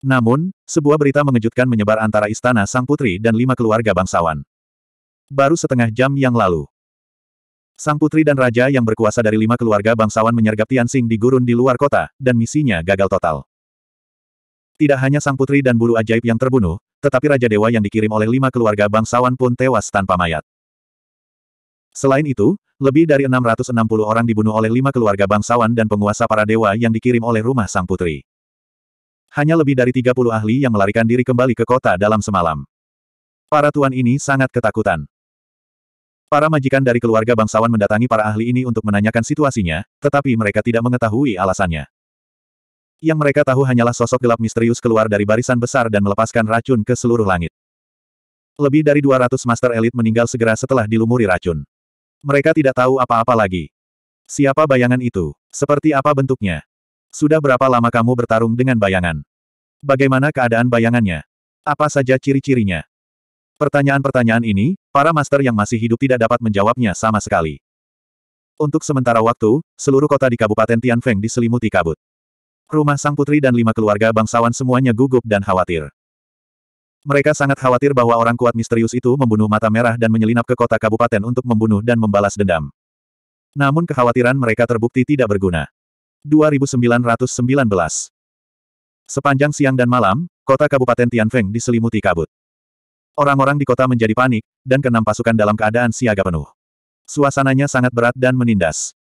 Namun, sebuah berita mengejutkan menyebar antara istana Sang Putri dan lima keluarga bangsawan. Baru setengah jam yang lalu. Sang Putri dan Raja yang berkuasa dari lima keluarga bangsawan menyergap Tianxing di gurun di luar kota, dan misinya gagal total. Tidak hanya Sang Putri dan bulu ajaib yang terbunuh, tetapi Raja Dewa yang dikirim oleh lima keluarga bangsawan pun tewas tanpa mayat. Selain itu, lebih dari 660 orang dibunuh oleh lima keluarga bangsawan dan penguasa para dewa yang dikirim oleh rumah sang putri. Hanya lebih dari 30 ahli yang melarikan diri kembali ke kota dalam semalam. Para tuan ini sangat ketakutan. Para majikan dari keluarga bangsawan mendatangi para ahli ini untuk menanyakan situasinya, tetapi mereka tidak mengetahui alasannya. Yang mereka tahu hanyalah sosok gelap misterius keluar dari barisan besar dan melepaskan racun ke seluruh langit. Lebih dari 200 master elit meninggal segera setelah dilumuri racun. Mereka tidak tahu apa-apa lagi. Siapa bayangan itu? Seperti apa bentuknya? Sudah berapa lama kamu bertarung dengan bayangan? Bagaimana keadaan bayangannya? Apa saja ciri-cirinya? Pertanyaan-pertanyaan ini, para master yang masih hidup tidak dapat menjawabnya sama sekali. Untuk sementara waktu, seluruh kota di Kabupaten Tianfeng diselimuti kabut. Rumah sang putri dan lima keluarga bangsawan semuanya gugup dan khawatir. Mereka sangat khawatir bahwa orang kuat misterius itu membunuh mata merah dan menyelinap ke kota kabupaten untuk membunuh dan membalas dendam. Namun kekhawatiran mereka terbukti tidak berguna. 2919 Sepanjang siang dan malam, kota kabupaten Tianfeng diselimuti kabut. Orang-orang di kota menjadi panik, dan keenam pasukan dalam keadaan siaga penuh. Suasananya sangat berat dan menindas.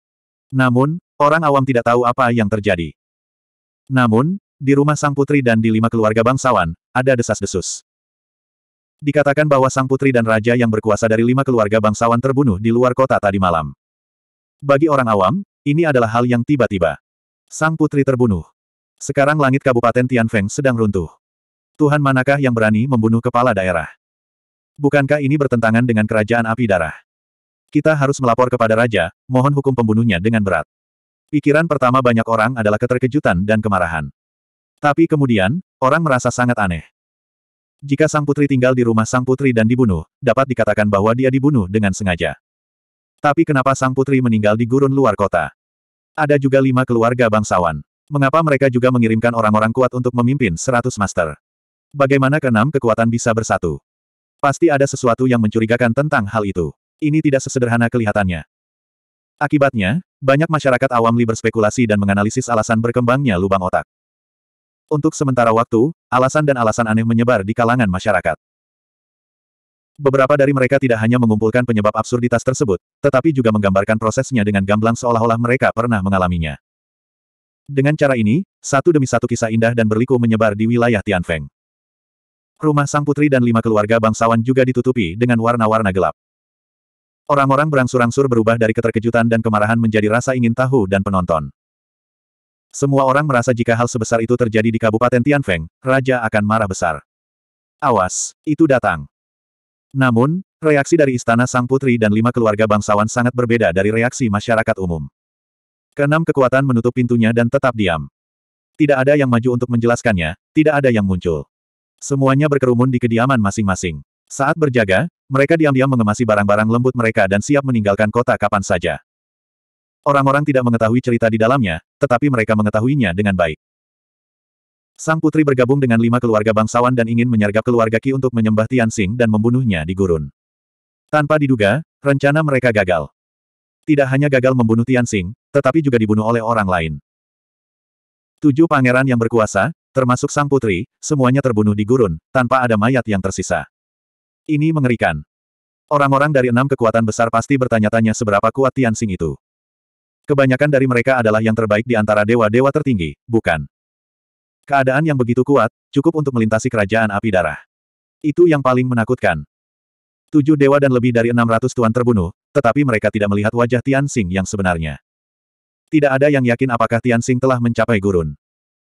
Namun, orang awam tidak tahu apa yang terjadi. Namun, di rumah sang putri dan di lima keluarga bangsawan, ada desas-desus. Dikatakan bahwa sang putri dan raja yang berkuasa dari lima keluarga bangsawan terbunuh di luar kota tadi malam. Bagi orang awam, ini adalah hal yang tiba-tiba. Sang putri terbunuh. Sekarang langit Kabupaten Tianfeng sedang runtuh. Tuhan manakah yang berani membunuh kepala daerah? Bukankah ini bertentangan dengan kerajaan api darah? Kita harus melapor kepada raja, mohon hukum pembunuhnya dengan berat. Pikiran pertama banyak orang adalah keterkejutan dan kemarahan. Tapi kemudian, orang merasa sangat aneh. Jika sang putri tinggal di rumah sang putri dan dibunuh, dapat dikatakan bahwa dia dibunuh dengan sengaja. Tapi kenapa sang putri meninggal di gurun luar kota? Ada juga lima keluarga bangsawan. Mengapa mereka juga mengirimkan orang-orang kuat untuk memimpin seratus master? Bagaimana keenam kekuatan bisa bersatu? Pasti ada sesuatu yang mencurigakan tentang hal itu. Ini tidak sesederhana kelihatannya. Akibatnya, banyak masyarakat awam liberspekulasi spekulasi dan menganalisis alasan berkembangnya lubang otak. Untuk sementara waktu, alasan dan alasan aneh menyebar di kalangan masyarakat. Beberapa dari mereka tidak hanya mengumpulkan penyebab absurditas tersebut, tetapi juga menggambarkan prosesnya dengan gamblang seolah-olah mereka pernah mengalaminya. Dengan cara ini, satu demi satu kisah indah dan berliku menyebar di wilayah Tianfeng. Rumah sang putri dan lima keluarga bangsawan juga ditutupi dengan warna-warna gelap. Orang-orang berangsur-angsur berubah dari keterkejutan dan kemarahan menjadi rasa ingin tahu dan penonton. Semua orang merasa jika hal sebesar itu terjadi di Kabupaten Tianfeng, Raja akan marah besar. Awas, itu datang. Namun, reaksi dari Istana Sang Putri dan lima keluarga bangsawan sangat berbeda dari reaksi masyarakat umum. Keenam kekuatan menutup pintunya dan tetap diam. Tidak ada yang maju untuk menjelaskannya, tidak ada yang muncul. Semuanya berkerumun di kediaman masing-masing. Saat berjaga, mereka diam-diam mengemasi barang-barang lembut mereka dan siap meninggalkan kota kapan saja. Orang-orang tidak mengetahui cerita di dalamnya, tetapi mereka mengetahuinya dengan baik. Sang putri bergabung dengan lima keluarga bangsawan dan ingin menyergap keluarga Ki untuk menyembah Tianxing dan membunuhnya di gurun. Tanpa diduga, rencana mereka gagal. Tidak hanya gagal membunuh Tianxing, tetapi juga dibunuh oleh orang lain. Tujuh pangeran yang berkuasa, termasuk sang putri, semuanya terbunuh di gurun, tanpa ada mayat yang tersisa. Ini mengerikan. Orang-orang dari enam kekuatan besar pasti bertanya-tanya seberapa kuat Tianxing itu. Kebanyakan dari mereka adalah yang terbaik di antara dewa-dewa tertinggi, bukan? Keadaan yang begitu kuat, cukup untuk melintasi kerajaan api darah. Itu yang paling menakutkan. Tujuh dewa dan lebih dari enam ratus tuan terbunuh, tetapi mereka tidak melihat wajah Tian Xing yang sebenarnya. Tidak ada yang yakin apakah Tian Xing telah mencapai gurun.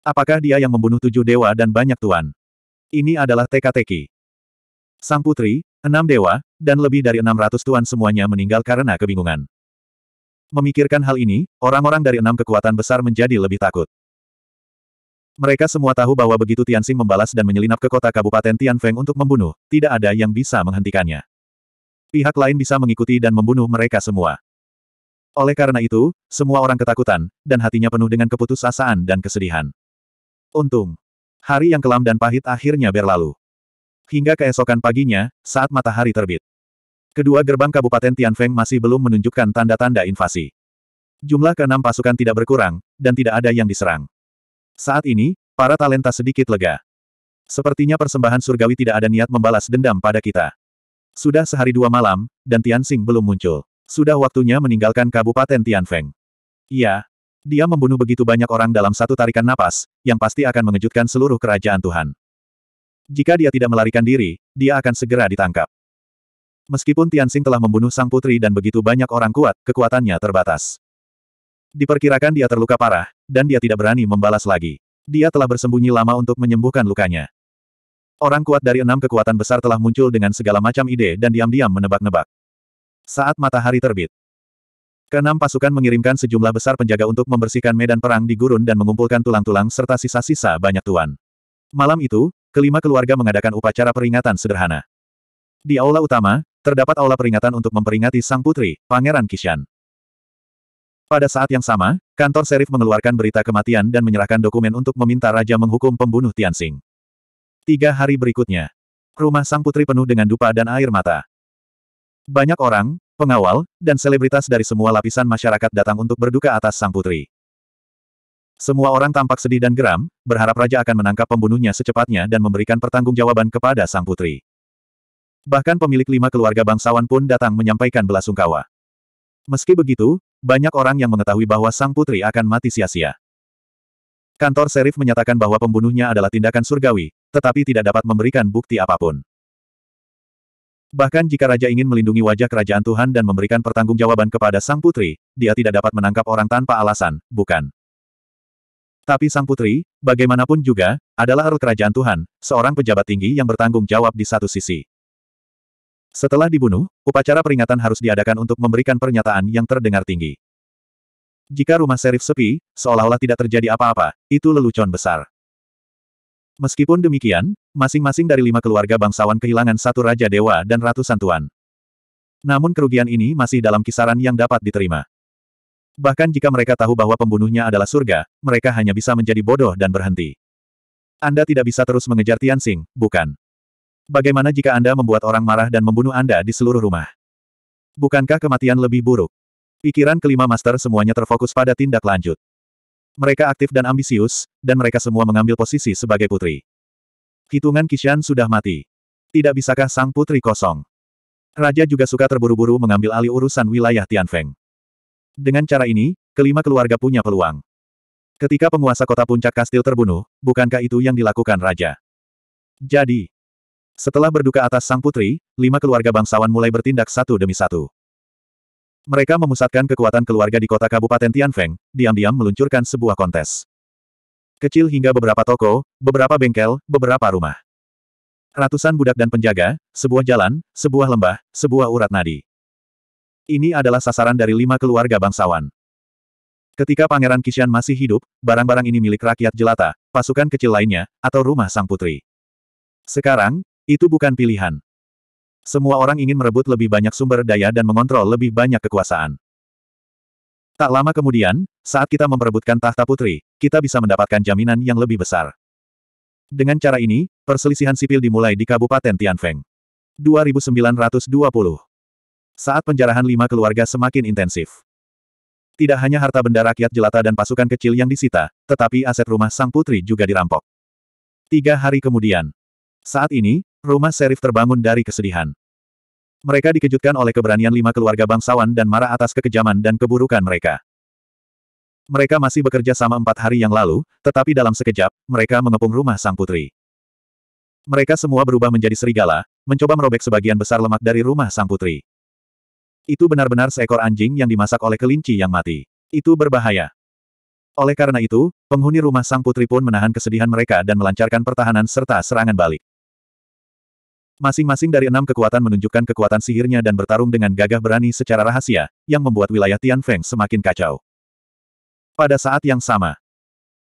Apakah dia yang membunuh tujuh dewa dan banyak tuan? Ini adalah teka-teki. Sang putri, enam dewa, dan lebih dari enam ratus tuan semuanya meninggal karena kebingungan. Memikirkan hal ini, orang-orang dari enam kekuatan besar menjadi lebih takut. Mereka semua tahu bahwa begitu Tianxing membalas dan menyelinap ke kota Kabupaten Tianfeng untuk membunuh, tidak ada yang bisa menghentikannya. Pihak lain bisa mengikuti dan membunuh mereka semua. Oleh karena itu, semua orang ketakutan, dan hatinya penuh dengan keputusasaan dan kesedihan. Untung. Hari yang kelam dan pahit akhirnya berlalu. Hingga keesokan paginya, saat matahari terbit. Kedua gerbang Kabupaten Tianfeng masih belum menunjukkan tanda-tanda invasi. Jumlah keenam pasukan tidak berkurang, dan tidak ada yang diserang. Saat ini, para talenta sedikit lega. Sepertinya persembahan surgawi tidak ada niat membalas dendam pada kita. Sudah sehari dua malam, dan Tianxing belum muncul. Sudah waktunya meninggalkan Kabupaten Tianfeng. Iya. Dia membunuh begitu banyak orang dalam satu tarikan napas, yang pasti akan mengejutkan seluruh kerajaan Tuhan. Jika dia tidak melarikan diri, dia akan segera ditangkap. Meskipun Tianxing telah membunuh sang putri dan begitu banyak orang kuat, kekuatannya terbatas. Diperkirakan dia terluka parah, dan dia tidak berani membalas lagi. Dia telah bersembunyi lama untuk menyembuhkan lukanya. Orang kuat dari enam kekuatan besar telah muncul dengan segala macam ide dan diam-diam menebak-nebak. Saat matahari terbit, Keenam pasukan mengirimkan sejumlah besar penjaga untuk membersihkan medan perang di gurun dan mengumpulkan tulang-tulang serta sisa-sisa banyak tuan. Malam itu, kelima keluarga mengadakan upacara peringatan sederhana. Di aula utama, Terdapat aula peringatan untuk memperingati sang putri, Pangeran Kishan. Pada saat yang sama, kantor serif mengeluarkan berita kematian dan menyerahkan dokumen untuk meminta raja menghukum pembunuh Tianxing. Tiga hari berikutnya, rumah sang putri penuh dengan dupa dan air mata. Banyak orang, pengawal, dan selebritas dari semua lapisan masyarakat datang untuk berduka atas sang putri. Semua orang tampak sedih dan geram, berharap raja akan menangkap pembunuhnya secepatnya dan memberikan pertanggungjawaban kepada sang putri. Bahkan pemilik lima keluarga bangsawan pun datang menyampaikan belasungkawa. Meski begitu, banyak orang yang mengetahui bahwa sang putri akan mati sia-sia. Kantor serif menyatakan bahwa pembunuhnya adalah tindakan surgawi, tetapi tidak dapat memberikan bukti apapun. Bahkan jika raja ingin melindungi wajah kerajaan Tuhan dan memberikan pertanggungjawaban kepada sang putri, dia tidak dapat menangkap orang tanpa alasan, bukan? Tapi sang putri, bagaimanapun juga, adalah Earl Kerajaan Tuhan, seorang pejabat tinggi yang bertanggung jawab di satu sisi. Setelah dibunuh, upacara peringatan harus diadakan untuk memberikan pernyataan yang terdengar tinggi. Jika rumah serif sepi, seolah-olah tidak terjadi apa-apa, itu lelucon besar. Meskipun demikian, masing-masing dari lima keluarga bangsawan kehilangan satu raja dewa dan ratusan tuan. Namun kerugian ini masih dalam kisaran yang dapat diterima. Bahkan jika mereka tahu bahwa pembunuhnya adalah surga, mereka hanya bisa menjadi bodoh dan berhenti. Anda tidak bisa terus mengejar Tianxing, bukan? Bagaimana jika Anda membuat orang marah dan membunuh Anda di seluruh rumah? Bukankah kematian lebih buruk? Pikiran kelima master semuanya terfokus pada tindak lanjut. Mereka aktif dan ambisius, dan mereka semua mengambil posisi sebagai putri. Hitungan Kishan sudah mati. Tidak bisakah sang putri kosong? Raja juga suka terburu-buru mengambil alih urusan wilayah Tianfeng. Dengan cara ini, kelima keluarga punya peluang. Ketika penguasa kota puncak kastil terbunuh, bukankah itu yang dilakukan raja? Jadi, setelah berduka atas sang putri, lima keluarga bangsawan mulai bertindak satu demi satu. Mereka memusatkan kekuatan keluarga di kota Kabupaten Tianfeng, diam-diam meluncurkan sebuah kontes. Kecil hingga beberapa toko, beberapa bengkel, beberapa rumah. Ratusan budak dan penjaga, sebuah jalan, sebuah lembah, sebuah urat nadi. Ini adalah sasaran dari lima keluarga bangsawan. Ketika Pangeran Kishan masih hidup, barang-barang ini milik rakyat jelata, pasukan kecil lainnya, atau rumah sang putri. Sekarang, itu bukan pilihan. Semua orang ingin merebut lebih banyak sumber daya dan mengontrol lebih banyak kekuasaan. Tak lama kemudian, saat kita memperebutkan tahta putri, kita bisa mendapatkan jaminan yang lebih besar. Dengan cara ini, perselisihan sipil dimulai di Kabupaten Tianfeng. 2920 Saat penjarahan lima keluarga semakin intensif. Tidak hanya harta benda rakyat jelata dan pasukan kecil yang disita, tetapi aset rumah sang putri juga dirampok. Tiga hari kemudian. Saat ini, Rumah serif terbangun dari kesedihan. Mereka dikejutkan oleh keberanian lima keluarga bangsawan dan marah atas kekejaman dan keburukan mereka. Mereka masih bekerja sama empat hari yang lalu, tetapi dalam sekejap, mereka mengepung rumah sang putri. Mereka semua berubah menjadi serigala, mencoba merobek sebagian besar lemak dari rumah sang putri. Itu benar-benar seekor anjing yang dimasak oleh kelinci yang mati. Itu berbahaya. Oleh karena itu, penghuni rumah sang putri pun menahan kesedihan mereka dan melancarkan pertahanan serta serangan balik. Masing-masing dari enam kekuatan menunjukkan kekuatan sihirnya dan bertarung dengan gagah berani secara rahasia, yang membuat wilayah Tian Feng semakin kacau. Pada saat yang sama,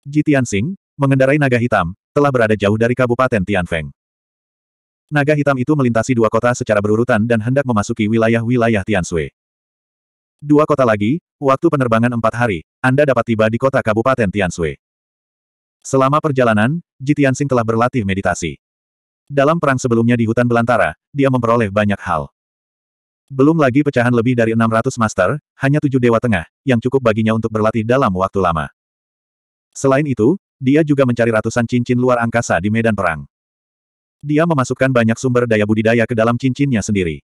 Ji Tianxing, mengendarai naga hitam, telah berada jauh dari Kabupaten Tian Feng. Naga hitam itu melintasi dua kota secara berurutan dan hendak memasuki wilayah-wilayah Tian Sui. Dua kota lagi, waktu penerbangan empat hari, Anda dapat tiba di kota Kabupaten Tian Sui. Selama perjalanan, Ji Tianxing telah berlatih meditasi. Dalam perang sebelumnya di hutan belantara, dia memperoleh banyak hal. Belum lagi pecahan lebih dari 600 master, hanya tujuh dewa tengah, yang cukup baginya untuk berlatih dalam waktu lama. Selain itu, dia juga mencari ratusan cincin luar angkasa di medan perang. Dia memasukkan banyak sumber daya budidaya ke dalam cincinnya sendiri.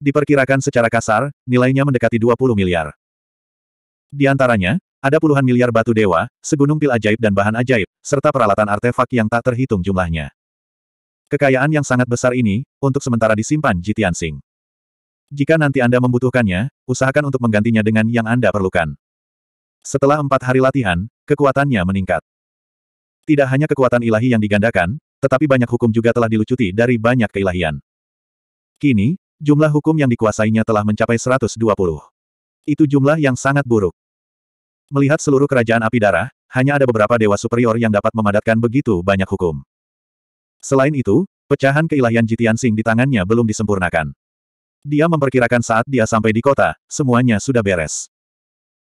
Diperkirakan secara kasar, nilainya mendekati 20 miliar. Di antaranya, ada puluhan miliar batu dewa, segunung pil ajaib dan bahan ajaib, serta peralatan artefak yang tak terhitung jumlahnya. Kekayaan yang sangat besar ini, untuk sementara disimpan Ji Tianxing. Jika nanti Anda membutuhkannya, usahakan untuk menggantinya dengan yang Anda perlukan. Setelah empat hari latihan, kekuatannya meningkat. Tidak hanya kekuatan ilahi yang digandakan, tetapi banyak hukum juga telah dilucuti dari banyak keilahian. Kini, jumlah hukum yang dikuasainya telah mencapai 120. Itu jumlah yang sangat buruk. Melihat seluruh kerajaan api darah, hanya ada beberapa dewa superior yang dapat memadatkan begitu banyak hukum. Selain itu, pecahan keilahian Jitian Sing di tangannya belum disempurnakan. Dia memperkirakan saat dia sampai di kota, semuanya sudah beres.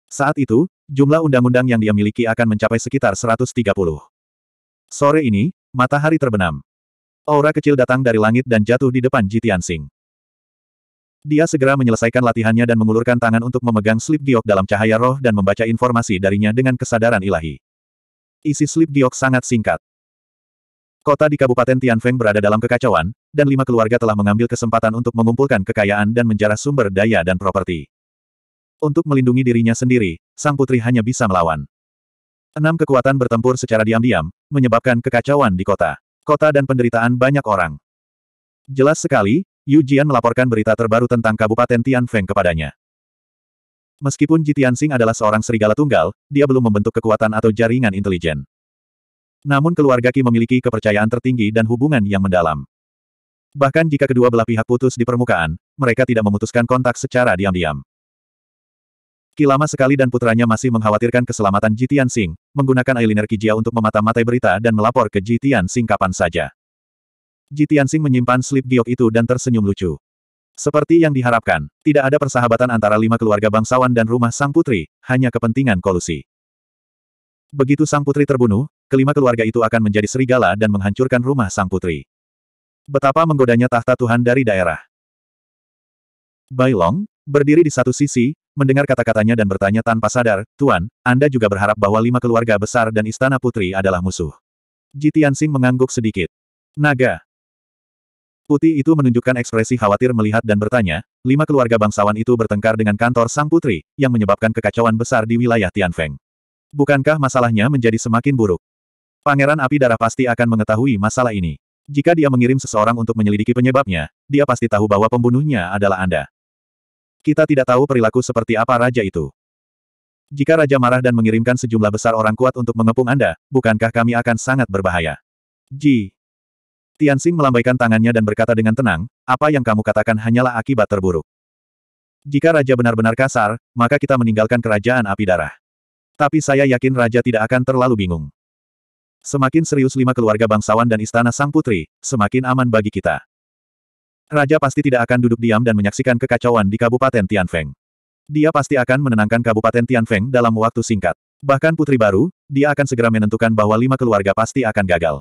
Saat itu, jumlah undang-undang yang dia miliki akan mencapai sekitar 130. Sore ini, matahari terbenam. Aura kecil datang dari langit dan jatuh di depan Jitian Sing. Dia segera menyelesaikan latihannya dan mengulurkan tangan untuk memegang slip giok dalam cahaya roh dan membaca informasi darinya dengan kesadaran ilahi. Isi slip giok sangat singkat. Kota di Kabupaten Tianfeng berada dalam kekacauan, dan lima keluarga telah mengambil kesempatan untuk mengumpulkan kekayaan dan menjarah sumber daya dan properti. Untuk melindungi dirinya sendiri, sang putri hanya bisa melawan. Enam kekuatan bertempur secara diam-diam, menyebabkan kekacauan di kota. Kota dan penderitaan banyak orang. Jelas sekali, Yu Jian melaporkan berita terbaru tentang Kabupaten Tianfeng kepadanya. Meskipun Tianxing adalah seorang serigala tunggal, dia belum membentuk kekuatan atau jaringan intelijen. Namun keluarga Ki memiliki kepercayaan tertinggi dan hubungan yang mendalam. Bahkan jika kedua belah pihak putus di permukaan, mereka tidak memutuskan kontak secara diam-diam. Qi lama sekali dan putranya masih mengkhawatirkan keselamatan Jitian Sing, menggunakan eyeliner Jia untuk memata-matai berita dan melapor ke Jitian Sing kapan saja. Jitian Sing menyimpan slip giok itu dan tersenyum lucu. Seperti yang diharapkan, tidak ada persahabatan antara lima keluarga bangsawan dan rumah sang putri, hanya kepentingan kolusi. Begitu sang putri terbunuh, kelima keluarga itu akan menjadi serigala dan menghancurkan rumah sang putri. Betapa menggodanya tahta Tuhan dari daerah. Bailong, berdiri di satu sisi, mendengar kata-katanya dan bertanya tanpa sadar, Tuan, Anda juga berharap bahwa lima keluarga besar dan istana putri adalah musuh. Jitian Sing mengangguk sedikit. Naga. Putih itu menunjukkan ekspresi khawatir melihat dan bertanya, lima keluarga bangsawan itu bertengkar dengan kantor sang putri, yang menyebabkan kekacauan besar di wilayah Tianfeng. Bukankah masalahnya menjadi semakin buruk? Pangeran Api Darah pasti akan mengetahui masalah ini. Jika dia mengirim seseorang untuk menyelidiki penyebabnya, dia pasti tahu bahwa pembunuhnya adalah Anda. Kita tidak tahu perilaku seperti apa raja itu. Jika raja marah dan mengirimkan sejumlah besar orang kuat untuk mengepung Anda, bukankah kami akan sangat berbahaya? Ji. Tianxing melambaikan tangannya dan berkata dengan tenang, apa yang kamu katakan hanyalah akibat terburuk. Jika raja benar-benar kasar, maka kita meninggalkan kerajaan api darah. Tapi saya yakin raja tidak akan terlalu bingung. Semakin serius lima keluarga bangsawan dan istana sang putri, semakin aman bagi kita. Raja pasti tidak akan duduk diam dan menyaksikan kekacauan di Kabupaten Tianfeng. Dia pasti akan menenangkan Kabupaten Tianfeng dalam waktu singkat. Bahkan putri baru, dia akan segera menentukan bahwa lima keluarga pasti akan gagal.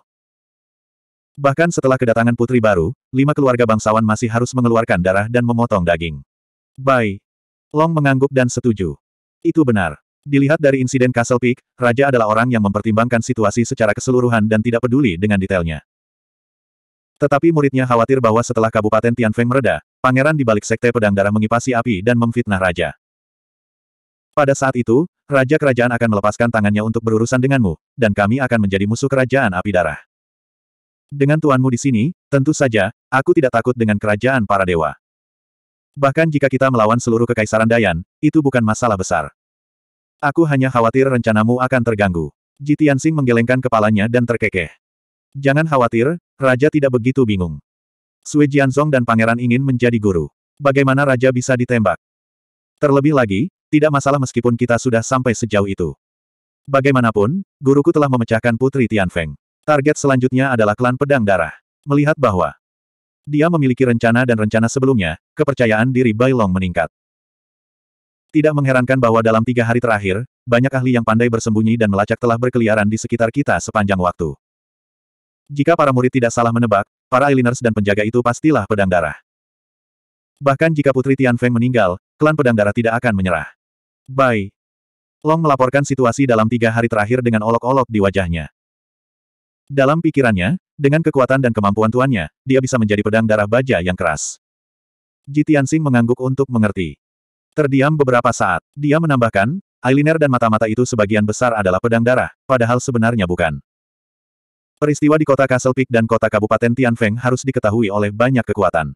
Bahkan setelah kedatangan putri baru, lima keluarga bangsawan masih harus mengeluarkan darah dan memotong daging. Bai. Long mengangguk dan setuju. Itu benar. Dilihat dari insiden Castle Peak, Raja adalah orang yang mempertimbangkan situasi secara keseluruhan dan tidak peduli dengan detailnya. Tetapi muridnya khawatir bahwa setelah Kabupaten Tianfeng mereda, pangeran di balik sekte pedang darah mengipasi api dan memfitnah Raja. Pada saat itu, Raja Kerajaan akan melepaskan tangannya untuk berurusan denganmu, dan kami akan menjadi musuh Kerajaan Api Darah. Dengan tuanmu di sini, tentu saja, aku tidak takut dengan Kerajaan Para Dewa. Bahkan jika kita melawan seluruh Kekaisaran Dayan, itu bukan masalah besar. Aku hanya khawatir rencanamu akan terganggu. Jitiansing menggelengkan kepalanya dan terkekeh. Jangan khawatir, Raja tidak begitu bingung. Sui Jianzong dan pangeran ingin menjadi guru. Bagaimana Raja bisa ditembak? Terlebih lagi, tidak masalah meskipun kita sudah sampai sejauh itu. Bagaimanapun, guruku telah memecahkan Putri Tianfeng. Target selanjutnya adalah klan pedang darah. Melihat bahwa dia memiliki rencana dan rencana sebelumnya, kepercayaan diri Bailong meningkat. Tidak mengherankan bahwa dalam tiga hari terakhir, banyak ahli yang pandai bersembunyi dan melacak telah berkeliaran di sekitar kita sepanjang waktu. Jika para murid tidak salah menebak, para Eliners dan penjaga itu pastilah pedang darah. Bahkan jika Putri Tian Feng meninggal, klan pedang darah tidak akan menyerah. Bai Long melaporkan situasi dalam tiga hari terakhir dengan olok-olok di wajahnya. Dalam pikirannya, dengan kekuatan dan kemampuan tuannya, dia bisa menjadi pedang darah baja yang keras. Ji Tianxing mengangguk untuk mengerti. Terdiam beberapa saat, dia menambahkan, eyeliner dan mata-mata itu sebagian besar adalah pedang darah, padahal sebenarnya bukan. Peristiwa di kota Castle Peak dan kota Kabupaten Tianfeng harus diketahui oleh banyak kekuatan.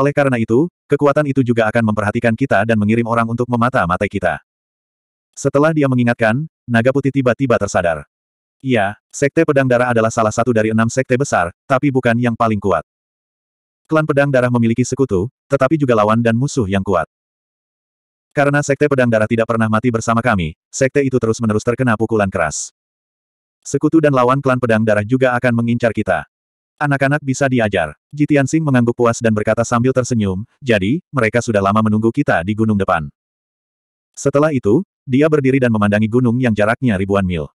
Oleh karena itu, kekuatan itu juga akan memperhatikan kita dan mengirim orang untuk memata-matai kita. Setelah dia mengingatkan, naga putih tiba-tiba tersadar. Ya, Sekte Pedang Darah adalah salah satu dari enam sekte besar, tapi bukan yang paling kuat. Klan Pedang Darah memiliki sekutu, tetapi juga lawan dan musuh yang kuat. Karena Sekte Pedang Darah tidak pernah mati bersama kami, Sekte itu terus-menerus terkena pukulan keras. Sekutu dan lawan klan Pedang Darah juga akan mengincar kita. Anak-anak bisa diajar. Jitian Sing mengangguk puas dan berkata sambil tersenyum, jadi, mereka sudah lama menunggu kita di gunung depan. Setelah itu, dia berdiri dan memandangi gunung yang jaraknya ribuan mil.